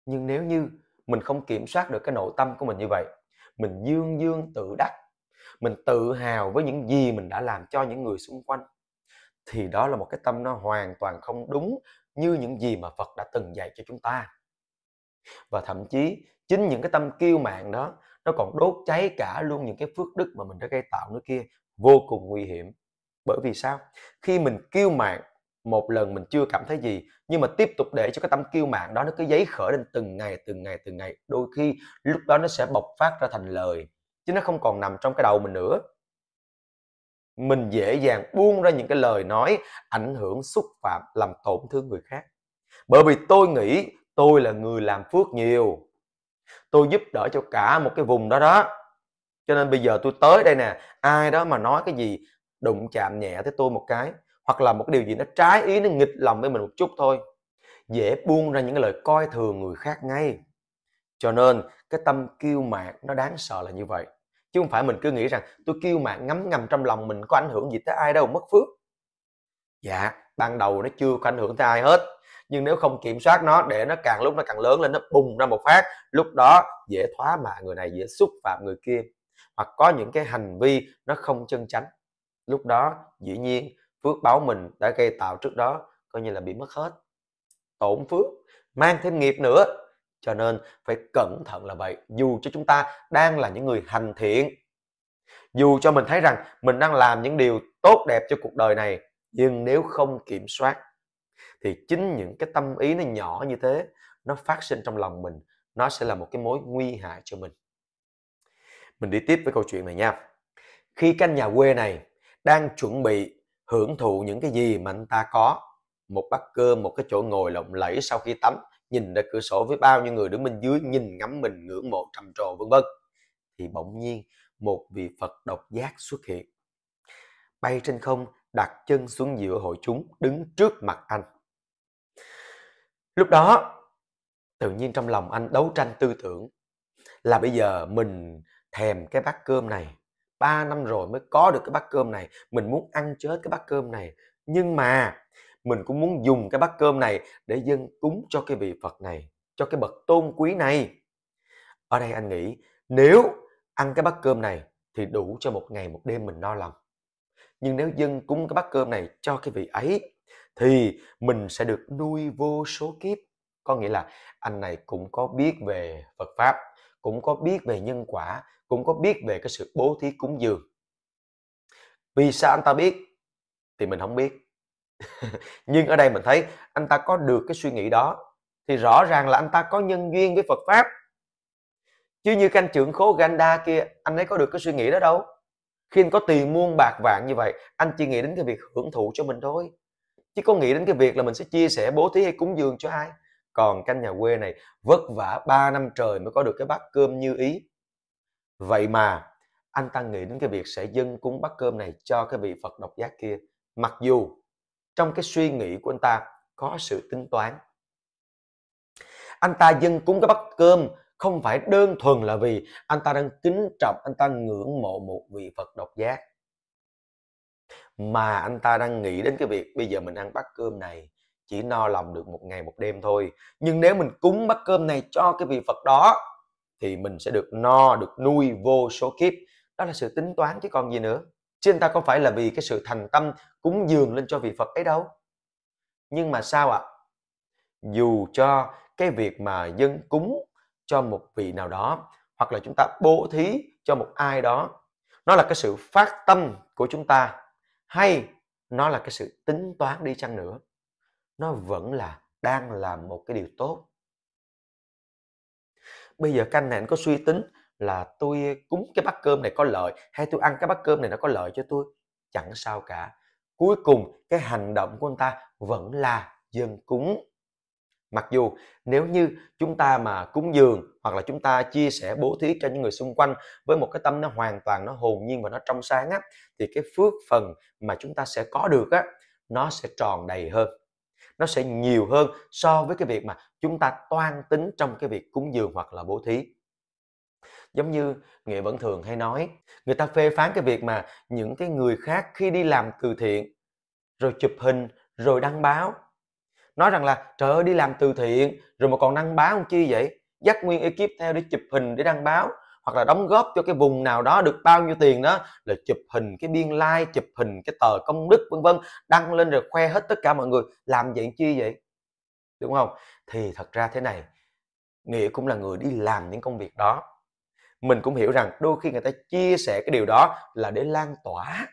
nhưng nếu như mình không kiểm soát được cái nội tâm của mình như vậy mình dương dương tự đắc mình tự hào với những gì mình đã làm cho những người xung quanh thì đó là một cái tâm nó hoàn toàn không đúng như những gì mà Phật đã từng dạy cho chúng ta và thậm chí chính những cái tâm kiêu mạn đó nó còn đốt cháy cả luôn những cái phước đức mà mình đã gây tạo nữa kia vô cùng nguy hiểm bởi vì sao khi mình kiêu mạng một lần mình chưa cảm thấy gì nhưng mà tiếp tục để cho cái tâm kiêu mạng đó nó cứ giấy khởi lên từng ngày từng ngày từng ngày đôi khi lúc đó nó sẽ bộc phát ra thành lời chứ nó không còn nằm trong cái đầu mình nữa mình dễ dàng buông ra những cái lời nói ảnh hưởng xúc phạm làm tổn thương người khác bởi vì tôi nghĩ tôi là người làm phước nhiều tôi giúp đỡ cho cả một cái vùng đó đó cho nên bây giờ tôi tới đây nè ai đó mà nói cái gì đụng chạm nhẹ tới tôi một cái hoặc là một điều gì nó trái ý nó nghịch lòng với mình một chút thôi dễ buông ra những cái lời coi thường người khác ngay cho nên cái tâm kiêu mạn nó đáng sợ là như vậy chứ không phải mình cứ nghĩ rằng tôi kiêu mạn ngấm ngầm trong lòng mình có ảnh hưởng gì tới ai đâu mất phước dạ ban đầu nó chưa có ảnh hưởng tới ai hết nhưng nếu không kiểm soát nó để nó càng lúc nó càng lớn lên nó bùng ra một phát lúc đó dễ thoá mà người này dễ xúc phạm người kia hoặc có những cái hành vi nó không chân chánh lúc đó dĩ nhiên phước báo mình đã gây tạo trước đó coi như là bị mất hết tổn phước mang thêm nghiệp nữa cho nên phải cẩn thận là vậy dù cho chúng ta đang là những người hành thiện dù cho mình thấy rằng mình đang làm những điều tốt đẹp cho cuộc đời này nhưng nếu không kiểm soát thì chính những cái tâm ý nó nhỏ như thế nó phát sinh trong lòng mình nó sẽ là một cái mối nguy hại cho mình mình đi tiếp với câu chuyện này nha khi căn nhà quê này đang chuẩn bị hưởng thụ những cái gì mà anh ta có một bát cơm một cái chỗ ngồi lộng lẫy sau khi tắm nhìn ra cửa sổ với bao nhiêu người đứng bên dưới nhìn ngắm mình ngưỡng mộ trầm trồ vân vân thì bỗng nhiên một vị phật độc giác xuất hiện bay trên không đặt chân xuống giữa hội chúng đứng trước mặt anh lúc đó tự nhiên trong lòng anh đấu tranh tư tưởng là bây giờ mình thèm cái bát cơm này 3 năm rồi mới có được cái bát cơm này mình muốn ăn chết cái bát cơm này nhưng mà mình cũng muốn dùng cái bát cơm này để dâng cúng cho cái vị Phật này cho cái bậc tôn quý này ở đây anh nghĩ nếu ăn cái bát cơm này thì đủ cho một ngày một đêm mình no lòng nhưng nếu dâng cúng cái bát cơm này cho cái vị ấy thì mình sẽ được nuôi vô số kiếp có nghĩa là anh này cũng có biết về Phật pháp cũng có biết về nhân quả cũng có biết về cái sự bố thí cúng dường vì sao anh ta biết thì mình không biết [laughs] nhưng ở đây mình thấy anh ta có được cái suy nghĩ đó thì rõ ràng là anh ta có nhân duyên với Phật pháp chứ như canh trưởng khố Ganda kia anh ấy có được cái suy nghĩ đó đâu khi anh có tiền muôn bạc vạn như vậy anh chỉ nghĩ đến cái việc hưởng thụ cho mình thôi chứ có nghĩ đến cái việc là mình sẽ chia sẻ bố thí hay cúng dường cho ai còn căn nhà quê này vất vả 3 năm trời mới có được cái bát cơm như ý vậy mà anh ta nghĩ đến cái việc sẽ dâng cúng bát cơm này cho cái vị phật độc giác kia mặc dù trong cái suy nghĩ của anh ta có sự tính toán anh ta dâng cúng cái bát cơm không phải đơn thuần là vì anh ta đang kính trọng anh ta ngưỡng mộ một vị phật độc giác mà anh ta đang nghĩ đến cái việc bây giờ mình ăn bát cơm này chỉ no lòng được một ngày một đêm thôi nhưng nếu mình cúng bát cơm này cho cái vị phật đó thì mình sẽ được no được nuôi vô số kiếp đó là sự tính toán chứ còn gì nữa chứ anh ta có phải là vì cái sự thành tâm cúng dường lên cho vị phật ấy đâu nhưng mà sao ạ dù cho cái việc mà dân cúng cho một vị nào đó hoặc là chúng ta bố thí cho một ai đó nó là cái sự phát tâm của chúng ta hay nó là cái sự tính toán đi chăng nữa nó vẫn là đang làm một cái điều tốt bây giờ canh này anh có suy tính là tôi cúng cái bát cơm này có lợi hay tôi ăn cái bát cơm này nó có lợi cho tôi chẳng sao cả cuối cùng cái hành động của anh ta vẫn là dân cúng mặc dù nếu như chúng ta mà cúng dường hoặc là chúng ta chia sẻ bố thí cho những người xung quanh với một cái tâm nó hoàn toàn nó hồn nhiên và nó trong sáng á thì cái phước phần mà chúng ta sẽ có được á nó sẽ tròn đầy hơn nó sẽ nhiều hơn so với cái việc mà chúng ta toan tính trong cái việc cúng dường hoặc là bố thí giống như nghệ vẫn thường hay nói người ta phê phán cái việc mà những cái người khác khi đi làm từ thiện rồi chụp hình rồi đăng báo nói rằng là trời ơi đi làm từ thiện rồi mà còn đăng báo chi vậy dắt nguyên ekip theo để chụp hình để đăng báo hoặc là đóng góp cho cái vùng nào đó được bao nhiêu tiền đó là chụp hình cái biên lai like, chụp hình cái tờ công đức vân vân đăng lên rồi khoe hết tất cả mọi người làm vậy chi vậy đúng không thì thật ra thế này nghĩa cũng là người đi làm những công việc đó mình cũng hiểu rằng đôi khi người ta chia sẻ cái điều đó là để lan tỏa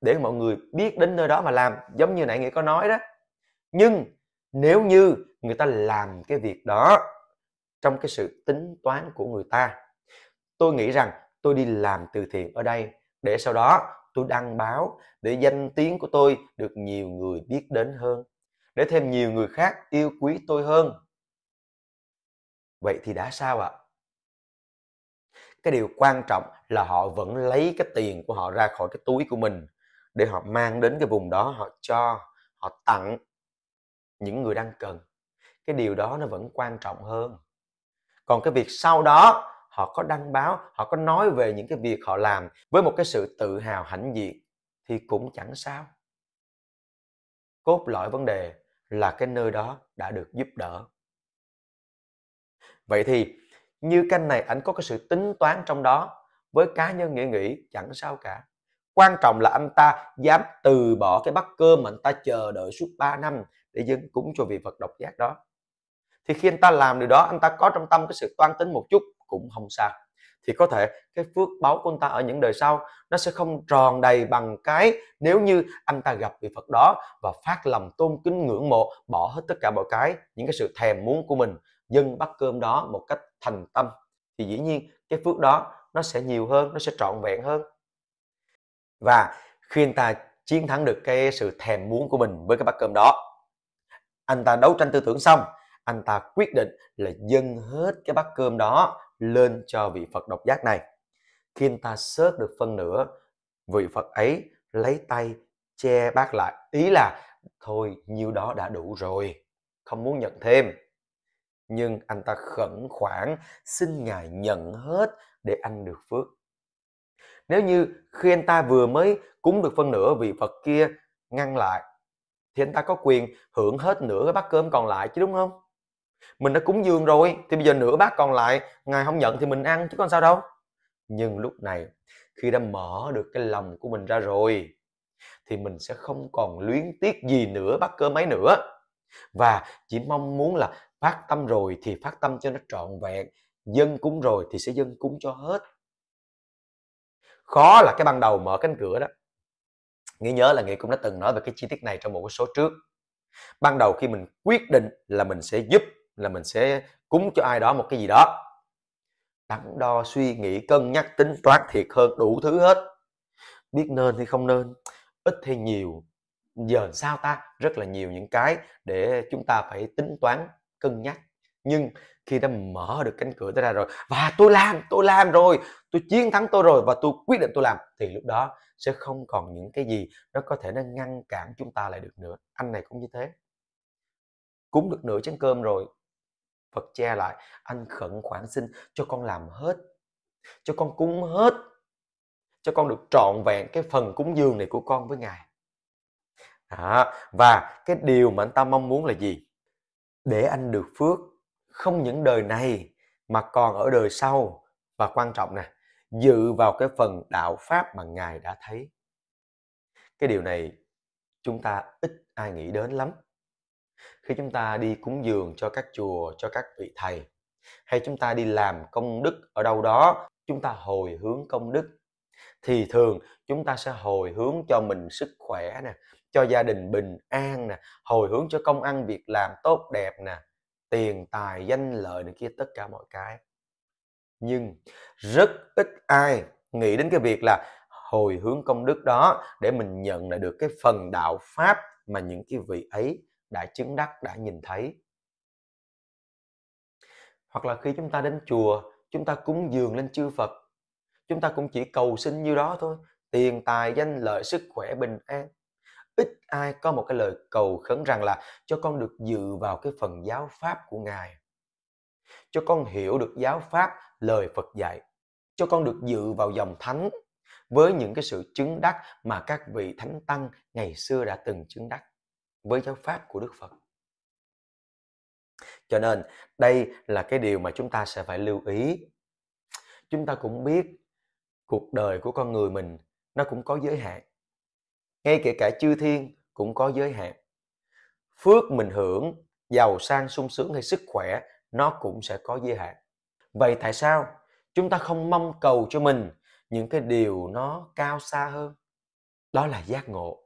để mọi người biết đến nơi đó mà làm giống như nãy nghĩa có nói đó nhưng nếu như người ta làm cái việc đó trong cái sự tính toán của người ta tôi nghĩ rằng tôi đi làm từ thiện ở đây để sau đó tôi đăng báo để danh tiếng của tôi được nhiều người biết đến hơn để thêm nhiều người khác yêu quý tôi hơn vậy thì đã sao ạ cái điều quan trọng là họ vẫn lấy cái tiền của họ ra khỏi cái túi của mình để họ mang đến cái vùng đó họ cho họ tặng những người đang cần cái điều đó nó vẫn quan trọng hơn còn cái việc sau đó họ có đăng báo họ có nói về những cái việc họ làm với một cái sự tự hào hãnh diện thì cũng chẳng sao cốt lõi vấn đề là cái nơi đó đã được giúp đỡ vậy thì như canh này ảnh có cái sự tính toán trong đó với cá nhân nghĩa nghĩ chẳng sao cả quan trọng là anh ta dám từ bỏ cái bát cơm mà anh ta chờ đợi suốt 3 năm để dâng cúng cho vị Phật độc giác đó thì khi anh ta làm điều đó anh ta có trong tâm cái sự toan tính một chút cũng không sao thì có thể cái phước báo của anh ta ở những đời sau nó sẽ không tròn đầy bằng cái nếu như anh ta gặp vị Phật đó và phát lòng tôn kính ngưỡng mộ bỏ hết tất cả mọi cái những cái sự thèm muốn của mình dân bắt cơm đó một cách thành tâm thì dĩ nhiên cái phước đó nó sẽ nhiều hơn nó sẽ trọn vẹn hơn và khi anh ta chiến thắng được cái sự thèm muốn của mình với cái bát cơm đó anh ta đấu tranh tư tưởng xong anh ta quyết định là dâng hết cái bát cơm đó lên cho vị phật độc giác này khi anh ta sớt được phân nửa vị phật ấy lấy tay che bát lại ý là thôi nhiêu đó đã đủ rồi không muốn nhận thêm nhưng anh ta khẩn khoản xin ngài nhận hết để anh được phước nếu như khi anh ta vừa mới cúng được phân nửa vị phật kia ngăn lại thì anh ta có quyền hưởng hết nửa cái bát cơm còn lại chứ đúng không mình đã cúng dường rồi thì bây giờ nửa bát còn lại ngài không nhận thì mình ăn chứ còn sao đâu nhưng lúc này khi đã mở được cái lòng của mình ra rồi thì mình sẽ không còn luyến tiếc gì nữa bát cơm ấy nữa và chỉ mong muốn là phát tâm rồi thì phát tâm cho nó trọn vẹn dân cúng rồi thì sẽ dân cúng cho hết khó là cái ban đầu mở cánh cửa đó nghĩ nhớ là Nghĩa cũng đã từng nói về cái chi tiết này trong một cái số trước. Ban đầu khi mình quyết định là mình sẽ giúp, là mình sẽ cúng cho ai đó một cái gì đó. Đắn đo, suy nghĩ, cân nhắc, tính toán thiệt hơn đủ thứ hết. Biết nên thì không nên, ít hay nhiều. Giờ sao ta? Rất là nhiều những cái để chúng ta phải tính toán, cân nhắc. Nhưng khi đã mở được cánh cửa tới ra rồi và tôi làm tôi làm rồi tôi chiến thắng tôi rồi và tôi quyết định tôi làm thì lúc đó sẽ không còn những cái gì nó có thể nó ngăn cản chúng ta lại được nữa anh này cũng như thế cúng được nửa chén cơm rồi Phật che lại anh khẩn khoản xin cho con làm hết cho con cúng hết cho con được trọn vẹn cái phần cúng dường này của con với ngài à, và cái điều mà anh ta mong muốn là gì để anh được phước không những đời này mà còn ở đời sau và quan trọng nè dự vào cái phần đạo pháp mà ngài đã thấy cái điều này chúng ta ít ai nghĩ đến lắm khi chúng ta đi cúng dường cho các chùa cho các vị thầy hay chúng ta đi làm công đức ở đâu đó chúng ta hồi hướng công đức thì thường chúng ta sẽ hồi hướng cho mình sức khỏe nè cho gia đình bình an nè hồi hướng cho công ăn việc làm tốt đẹp nè tiền tài danh lợi này kia tất cả mọi cái nhưng rất ít ai nghĩ đến cái việc là hồi hướng công đức đó để mình nhận lại được cái phần đạo pháp mà những cái vị ấy đã chứng đắc đã nhìn thấy hoặc là khi chúng ta đến chùa chúng ta cúng dường lên chư phật chúng ta cũng chỉ cầu xin như đó thôi tiền tài danh lợi sức khỏe bình an ít ai có một cái lời cầu khấn rằng là cho con được dự vào cái phần giáo pháp của ngài cho con hiểu được giáo pháp lời Phật dạy cho con được dự vào dòng thánh với những cái sự chứng đắc mà các vị thánh tăng ngày xưa đã từng chứng đắc với giáo pháp của Đức Phật. Cho nên đây là cái điều mà chúng ta sẽ phải lưu ý. Chúng ta cũng biết cuộc đời của con người mình nó cũng có giới hạn. Ngay kể cả chư thiên cũng có giới hạn. Phước mình hưởng, giàu sang sung sướng hay sức khỏe nó cũng sẽ có giới hạn vậy tại sao chúng ta không mong cầu cho mình những cái điều nó cao xa hơn đó là giác ngộ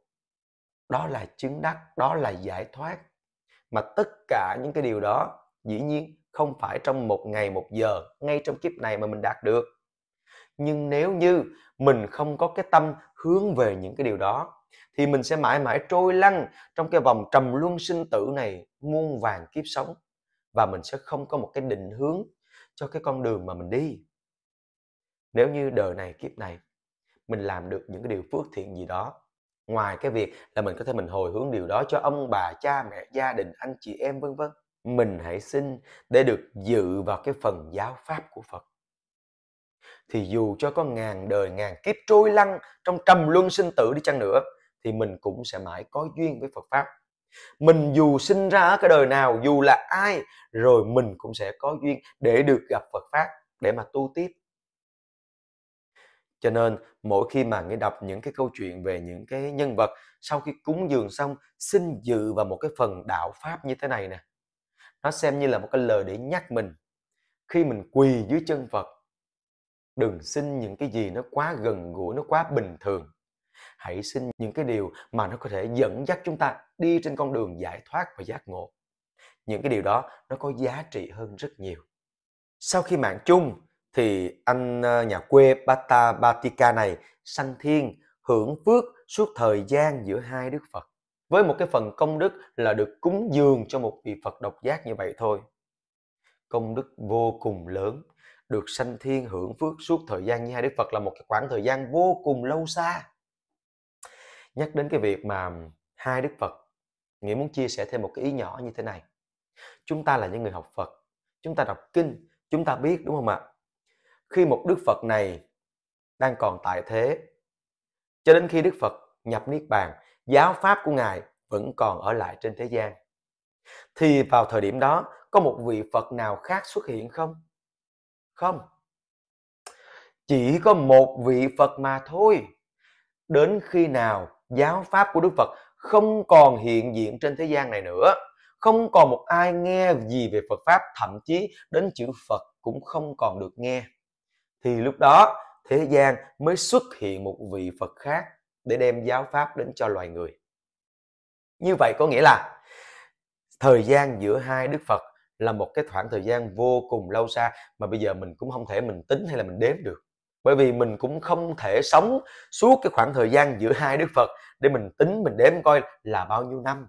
đó là chứng đắc đó là giải thoát mà tất cả những cái điều đó dĩ nhiên không phải trong một ngày một giờ ngay trong kiếp này mà mình đạt được nhưng nếu như mình không có cái tâm hướng về những cái điều đó thì mình sẽ mãi mãi trôi lăn trong cái vòng trầm luân sinh tử này muôn vàng kiếp sống và mình sẽ không có một cái định hướng cho cái con đường mà mình đi nếu như đời này kiếp này mình làm được những cái điều phước thiện gì đó ngoài cái việc là mình có thể mình hồi hướng điều đó cho ông bà cha mẹ gia đình anh chị em vân vân mình hãy xin để được dự vào cái phần giáo pháp của phật thì dù cho có ngàn đời ngàn kiếp trôi lăn trong trầm luân sinh tử đi chăng nữa thì mình cũng sẽ mãi có duyên với phật pháp mình dù sinh ra ở cái đời nào dù là ai rồi mình cũng sẽ có duyên để được gặp Phật pháp để mà tu tiếp cho nên mỗi khi mà nghe đọc những cái câu chuyện về những cái nhân vật sau khi cúng dường xong xin dự vào một cái phần đạo pháp như thế này nè nó xem như là một cái lời để nhắc mình khi mình quỳ dưới chân Phật đừng xin những cái gì nó quá gần gũi nó quá bình thường hãy xin những cái điều mà nó có thể dẫn dắt chúng ta đi trên con đường giải thoát và giác ngộ những cái điều đó nó có giá trị hơn rất nhiều sau khi mạng chung thì anh ờ, nhà quê Bata Batika này sanh thiên hưởng phước suốt thời gian giữa hai Đức Phật với một cái phần công đức là được cúng dường cho một vị Phật độc giác như vậy thôi công đức vô cùng lớn được sanh thiên hưởng phước suốt thời gian như hai Đức Phật là một cái khoảng thời gian vô cùng lâu xa nhắc đến cái việc mà hai Đức Phật Nghĩa muốn chia sẻ thêm một cái ý nhỏ như thế này. Chúng ta là những người học Phật, chúng ta đọc kinh, chúng ta biết đúng không ạ? Khi một Đức Phật này đang còn tại thế, cho đến khi Đức Phật nhập Niết Bàn, giáo pháp của Ngài vẫn còn ở lại trên thế gian. Thì vào thời điểm đó, có một vị Phật nào khác xuất hiện không? Không. Chỉ có một vị Phật mà thôi. Đến khi nào giáo pháp của Đức Phật không còn hiện diện trên thế gian này nữa không còn một ai nghe gì về Phật pháp thậm chí đến chữ Phật cũng không còn được nghe thì lúc đó thế gian mới xuất hiện một vị Phật khác để đem giáo pháp đến cho loài người như vậy có nghĩa là thời gian giữa hai Đức Phật là một cái khoảng thời gian vô cùng lâu xa mà bây giờ mình cũng không thể mình tính hay là mình đếm được bởi vì mình cũng không thể sống suốt cái khoảng thời gian giữa hai đức phật để mình tính mình đếm coi là bao nhiêu năm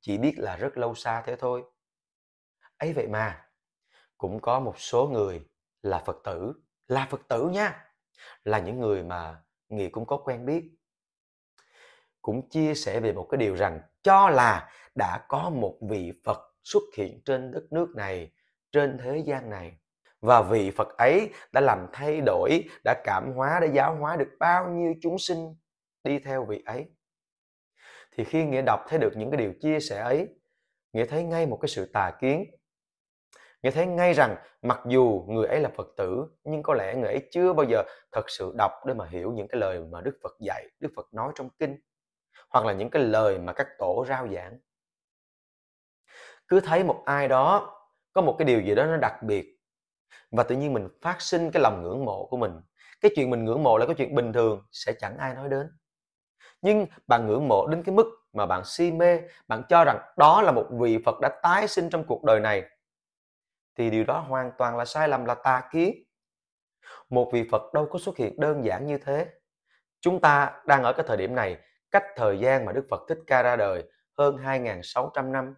chỉ biết là rất lâu xa thế thôi ấy vậy mà cũng có một số người là phật tử là phật tử nha là những người mà nghị cũng có quen biết cũng chia sẻ về một cái điều rằng cho là đã có một vị phật xuất hiện trên đất nước này trên thế gian này và vị phật ấy đã làm thay đổi đã cảm hóa đã giáo hóa được bao nhiêu chúng sinh đi theo vị ấy thì khi nghĩa đọc thấy được những cái điều chia sẻ ấy nghĩa thấy ngay một cái sự tà kiến nghĩa thấy ngay rằng mặc dù người ấy là phật tử nhưng có lẽ người ấy chưa bao giờ thật sự đọc để mà hiểu những cái lời mà đức phật dạy đức phật nói trong kinh hoặc là những cái lời mà các tổ rao giảng cứ thấy một ai đó có một cái điều gì đó nó đặc biệt và tự nhiên mình phát sinh cái lòng ngưỡng mộ của mình cái chuyện mình ngưỡng mộ là cái chuyện bình thường sẽ chẳng ai nói đến nhưng bạn ngưỡng mộ đến cái mức mà bạn si mê bạn cho rằng đó là một vị phật đã tái sinh trong cuộc đời này thì điều đó hoàn toàn là sai lầm là tà kiến một vị phật đâu có xuất hiện đơn giản như thế chúng ta đang ở cái thời điểm này cách thời gian mà đức phật thích ca ra đời hơn 2.600 năm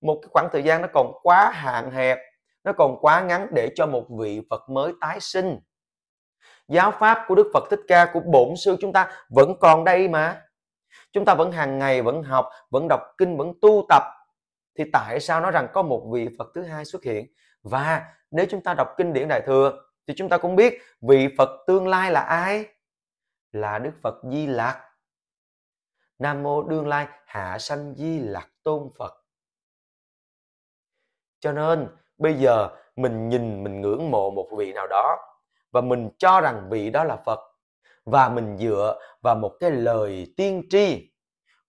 một cái khoảng thời gian nó còn quá hạn hẹp nó còn quá ngắn để cho một vị phật mới tái sinh giáo pháp của Đức Phật Thích Ca của bổn sư chúng ta vẫn còn đây mà chúng ta vẫn hàng ngày vẫn học vẫn đọc kinh vẫn tu tập thì tại sao nói rằng có một vị Phật thứ hai xuất hiện và nếu chúng ta đọc kinh điển Đại Thừa thì chúng ta cũng biết vị Phật tương lai là ai là Đức Phật Di lạc Nam mô đương lai hạ sanh Di lạc tôn Phật cho nên bây giờ mình nhìn mình ngưỡng mộ một vị nào đó và mình cho rằng vị đó là Phật và mình dựa vào một cái lời tiên tri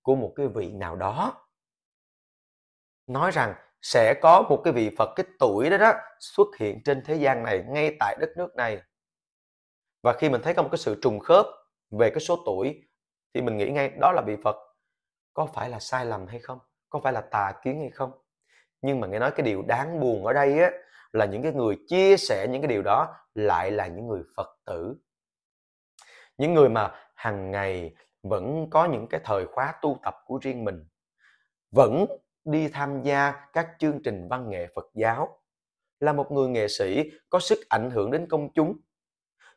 của một cái vị nào đó nói rằng sẽ có một cái vị Phật cái tuổi đó đó xuất hiện trên thế gian này ngay tại đất nước này và khi mình thấy có một cái sự trùng khớp về cái số tuổi thì mình nghĩ ngay đó là vị Phật có phải là sai lầm hay không có phải là tà kiến hay không nhưng mà nghe nói cái điều đáng buồn ở đây á là những cái người chia sẻ những cái điều đó lại là những người phật tử những người mà hàng ngày vẫn có những cái thời khóa tu tập của riêng mình vẫn đi tham gia các chương trình văn nghệ phật giáo là một người nghệ sĩ có sức ảnh hưởng đến công chúng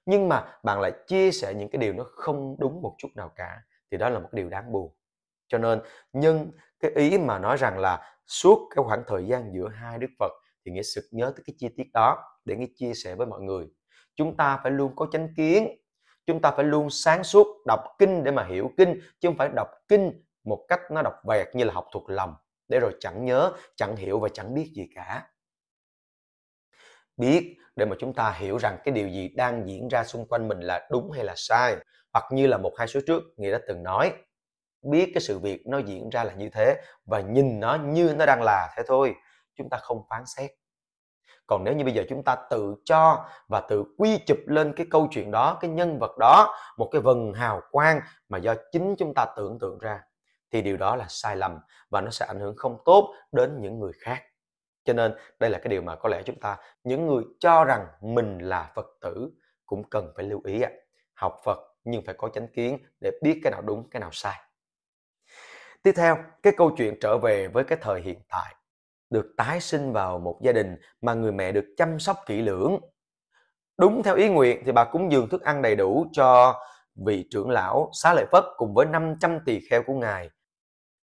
nhưng mà bạn lại chia sẻ những cái điều nó không đúng một chút nào cả thì đó là một điều đáng buồn cho nên nhân cái ý mà nói rằng là suốt cái khoảng thời gian giữa hai đức phật thì nghĩa sực nhớ tới cái chi tiết đó để nghe chia sẻ với mọi người chúng ta phải luôn có chánh kiến chúng ta phải luôn sáng suốt đọc kinh để mà hiểu kinh chứ không phải đọc kinh một cách nó đọc vẹt như là học thuộc lòng để rồi chẳng nhớ chẳng hiểu và chẳng biết gì cả biết để mà chúng ta hiểu rằng cái điều gì đang diễn ra xung quanh mình là đúng hay là sai hoặc như là một hai số trước nghĩa đã từng nói biết cái sự việc nó diễn ra là như thế và nhìn nó như nó đang là thế thôi chúng ta không phán xét còn nếu như bây giờ chúng ta tự cho và tự quy chụp lên cái câu chuyện đó cái nhân vật đó một cái vần hào quang mà do chính chúng ta tưởng tượng ra thì điều đó là sai lầm và nó sẽ ảnh hưởng không tốt đến những người khác cho nên đây là cái điều mà có lẽ chúng ta những người cho rằng mình là phật tử cũng cần phải lưu ý ạ học phật nhưng phải có chánh kiến để biết cái nào đúng cái nào sai tiếp theo cái câu chuyện trở về với cái thời hiện tại được tái sinh vào một gia đình mà người mẹ được chăm sóc kỹ lưỡng. Đúng theo ý nguyện thì bà cúng dường thức ăn đầy đủ cho vị trưởng lão Xá Lợi Phất cùng với 500 tỳ kheo của ngài.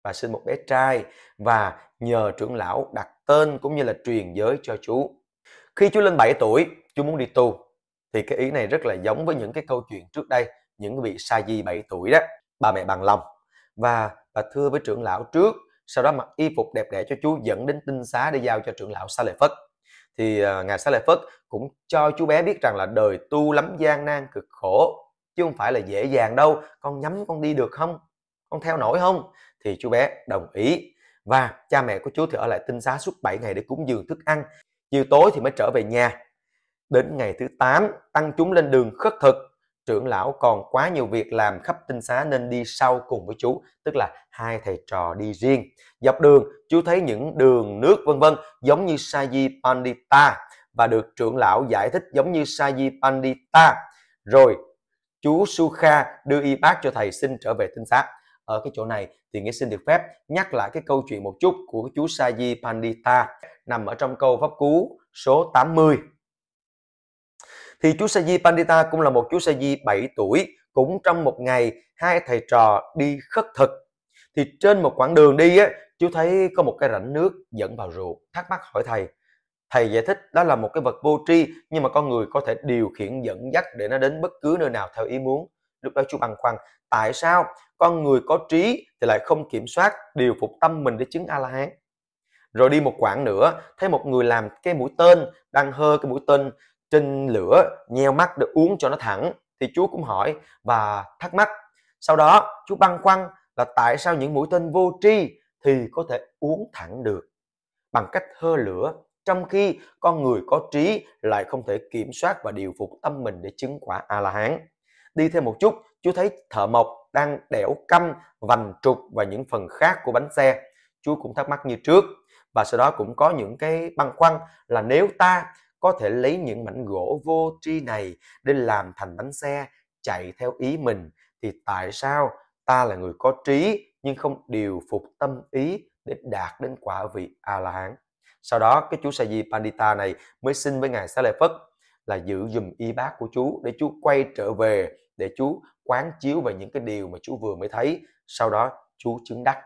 Bà sinh một bé trai và nhờ trưởng lão đặt tên cũng như là truyền giới cho chú. Khi chú lên 7 tuổi, chú muốn đi tu. Thì cái ý này rất là giống với những cái câu chuyện trước đây, những vị sa di 7 tuổi đó, bà mẹ bằng lòng. Và bà thưa với trưởng lão trước sau đó mặc y phục đẹp đẽ cho chú dẫn đến tinh xá để giao cho trưởng lão Sa Lợi Phất thì à, ngài Sa Lợi Phất cũng cho chú bé biết rằng là đời tu lắm gian nan cực khổ chứ không phải là dễ dàng đâu con nhắm con đi được không con theo nổi không thì chú bé đồng ý và cha mẹ của chú thì ở lại tinh xá suốt 7 ngày để cúng dường thức ăn chiều tối thì mới trở về nhà đến ngày thứ 8 tăng chúng lên đường khất thực trưởng lão còn quá nhiều việc làm khắp tinh xá nên đi sau cùng với chú, tức là hai thầy trò đi riêng. Dọc đường, chú thấy những đường nước vân vân giống như Saji Pandita và được trưởng lão giải thích giống như Saji Pandita. Rồi, chú Sukha đưa y bác cho thầy xin trở về tinh xá. Ở cái chỗ này thì Nghĩa xin được phép nhắc lại cái câu chuyện một chút của chú Saji Pandita nằm ở trong câu pháp cú số 80 thì chú Saji Pandita cũng là một chú Saji 7 tuổi, cũng trong một ngày hai thầy trò đi khất thực. Thì trên một quãng đường đi á, chú thấy có một cái rãnh nước dẫn vào ruộng, thắc mắc hỏi thầy. Thầy giải thích đó là một cái vật vô tri nhưng mà con người có thể điều khiển dẫn dắt để nó đến bất cứ nơi nào theo ý muốn. Lúc đó chú băn khoăn, tại sao con người có trí thì lại không kiểm soát điều phục tâm mình để chứng A-la-hán? Rồi đi một quãng nữa, thấy một người làm cái mũi tên, đang hơ cái mũi tên trên lửa nheo mắt để uống cho nó thẳng thì Chúa cũng hỏi và thắc mắc. Sau đó Chúa băn khoăn là tại sao những mũi tên vô tri thì có thể uống thẳng được bằng cách hơ lửa trong khi con người có trí lại không thể kiểm soát và điều phục tâm mình để chứng quả a la hán đi thêm một chút chúa thấy thợ mộc đang đẽo căm vành trục và những phần khác của bánh xe chúa cũng thắc mắc như trước và sau đó cũng có những cái băn khoăn là nếu ta có thể lấy những mảnh gỗ vô tri này để làm thành bánh xe chạy theo ý mình thì tại sao ta là người có trí nhưng không điều phục tâm ý để đạt đến quả vị a la hán sau đó cái chú sa di pandita này mới xin với ngài xá lợi phất là giữ dùm y bác của chú để chú quay trở về để chú quán chiếu về những cái điều mà chú vừa mới thấy sau đó chú chứng đắc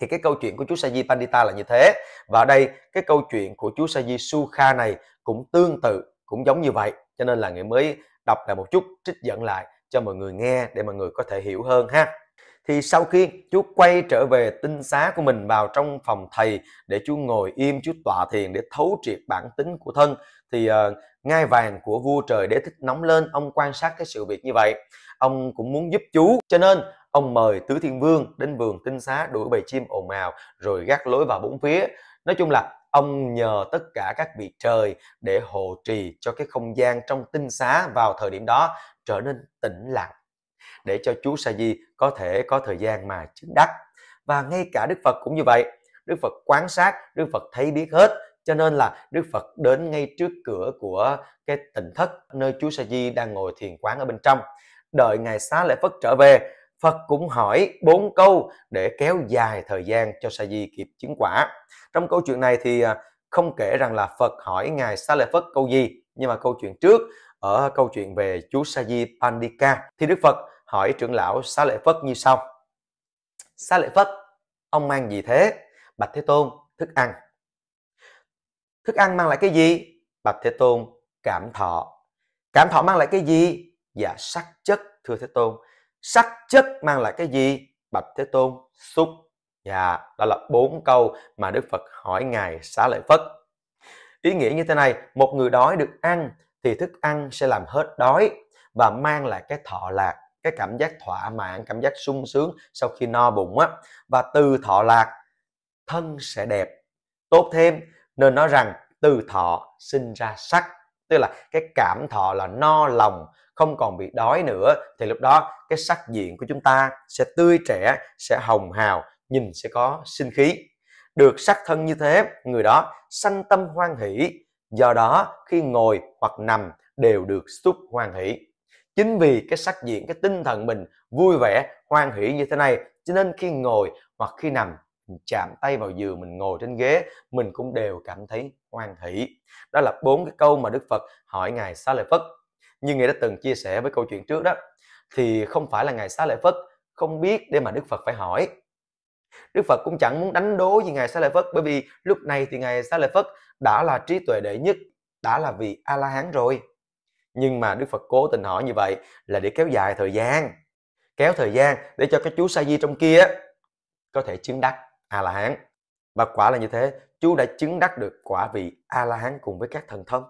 thì cái câu chuyện của chú Saji Pandita là như thế và ở đây cái câu chuyện của chú Saji Sukha này cũng tương tự cũng giống như vậy cho nên là người mới đọc lại một chút trích dẫn lại cho mọi người nghe để mọi người có thể hiểu hơn ha thì sau khi chú quay trở về tinh xá của mình vào trong phòng thầy để chú ngồi im chú tọa thiền để thấu triệt bản tính của thân thì uh, ngai vàng của vua trời đế thích nóng lên ông quan sát cái sự việc như vậy ông cũng muốn giúp chú cho nên ông mời tứ thiên vương đến vườn tinh xá đuổi bầy chim ồn ào rồi gác lối vào bốn phía nói chung là ông nhờ tất cả các vị trời để hộ trì cho cái không gian trong tinh xá vào thời điểm đó trở nên tĩnh lặng để cho chú sa di có thể có thời gian mà chứng đắc và ngay cả đức phật cũng như vậy đức phật quan sát đức phật thấy biết hết cho nên là đức phật đến ngay trước cửa của cái tịnh thất nơi chú sa di đang ngồi thiền quán ở bên trong đợi ngày xá lễ phất trở về Phật cũng hỏi bốn câu để kéo dài thời gian cho Sa Di kịp chứng quả. Trong câu chuyện này thì à, không kể rằng là Phật hỏi ngài Sa Lợi Phất câu gì, nhưng mà câu chuyện trước ở câu chuyện về chú Sa Di Pandika thì Đức Phật hỏi trưởng lão Sa Lợi Phất như sau: Sa Lợi Phất, ông mang gì thế? Bạch Thế Tôn, thức ăn. Thức ăn mang lại cái gì? Bạch Thế Tôn, cảm thọ. Cảm thọ mang lại cái gì? Dạ sắc chất thưa Thế Tôn sắc chất mang lại cái gì bạch thế tôn xúc dạ đó là bốn câu mà đức phật hỏi ngài xá lợi phất ý nghĩa như thế này một người đói được ăn thì thức ăn sẽ làm hết đói và mang lại cái thọ lạc cái cảm giác thỏa mãn cảm giác sung sướng sau khi no bụng á và từ thọ lạc thân sẽ đẹp tốt thêm nên nói rằng từ thọ sinh ra sắc tức là cái cảm thọ là no lòng không còn bị đói nữa thì lúc đó cái sắc diện của chúng ta sẽ tươi trẻ sẽ hồng hào nhìn sẽ có sinh khí được sắc thân như thế người đó sanh tâm hoan hỷ do đó khi ngồi hoặc nằm đều được xúc hoan hỷ chính vì cái sắc diện cái tinh thần mình vui vẻ hoan hỷ như thế này cho nên khi ngồi hoặc khi nằm mình chạm tay vào giường mình ngồi trên ghế mình cũng đều cảm thấy hoan hỷ đó là bốn cái câu mà đức phật hỏi ngài sa lợi phất như ngài đã từng chia sẻ với câu chuyện trước đó thì không phải là ngài xá lợi phất không biết để mà đức phật phải hỏi đức phật cũng chẳng muốn đánh đố gì ngài xá lợi phất bởi vì lúc này thì ngài xá lợi phất đã là trí tuệ đệ nhất đã là vị a la hán rồi nhưng mà đức phật cố tình hỏi như vậy là để kéo dài thời gian kéo thời gian để cho cái chú sa di trong kia có thể chứng đắc a la hán và quả là như thế chú đã chứng đắc được quả vị a la hán cùng với các thần thông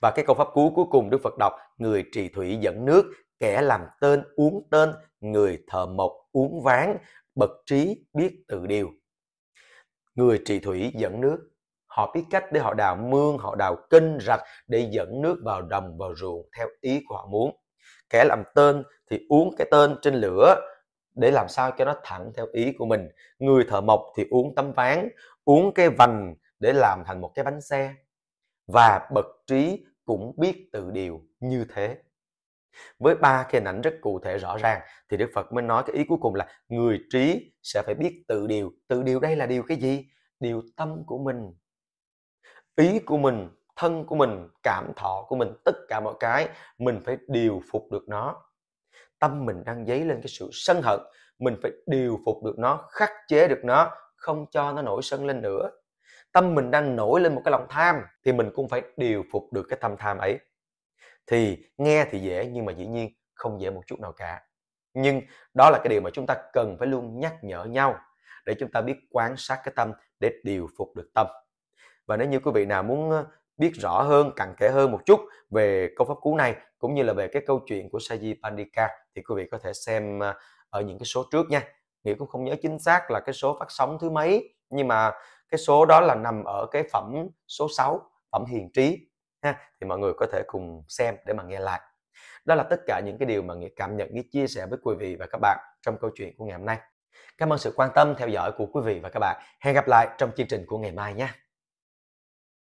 và cái câu pháp cú cuối cùng Đức Phật đọc, người trì thủy dẫn nước, kẻ làm tên uống tên, người thờ mộc uống ván, bậc trí biết tự điều. Người trì thủy dẫn nước, họ biết cách để họ đào mương, họ đào kinh rạch để dẫn nước vào đồng, vào ruộng theo ý của họ muốn. Kẻ làm tên thì uống cái tên trên lửa để làm sao cho nó thẳng theo ý của mình. Người thợ mộc thì uống tấm ván, uống cái vành để làm thành một cái bánh xe và bậc trí cũng biết tự điều như thế với ba cái hình ảnh rất cụ thể rõ ràng thì đức phật mới nói cái ý cuối cùng là người trí sẽ phải biết tự điều tự điều đây là điều cái gì điều tâm của mình ý của mình thân của mình cảm thọ của mình tất cả mọi cái mình phải điều phục được nó tâm mình đang dấy lên cái sự sân hận mình phải điều phục được nó khắc chế được nó không cho nó nổi sân lên nữa tâm mình đang nổi lên một cái lòng tham thì mình cũng phải điều phục được cái tâm tham ấy thì nghe thì dễ nhưng mà dĩ nhiên không dễ một chút nào cả nhưng đó là cái điều mà chúng ta cần phải luôn nhắc nhở nhau để chúng ta biết quan sát cái tâm để điều phục được tâm và nếu như quý vị nào muốn biết rõ hơn cặn kẽ hơn một chút về câu pháp cú này cũng như là về cái câu chuyện của Saji Pandika thì quý vị có thể xem ở những cái số trước nha nghĩa cũng không nhớ chính xác là cái số phát sóng thứ mấy nhưng mà cái số đó là nằm ở cái phẩm số 6 phẩm hiền trí ha thì mọi người có thể cùng xem để mà nghe lại đó là tất cả những cái điều mà nghĩa cảm nhận nghĩa chia sẻ với quý vị và các bạn trong câu chuyện của ngày hôm nay cảm ơn sự quan tâm theo dõi của quý vị và các bạn hẹn gặp lại trong chương trình của ngày mai nhé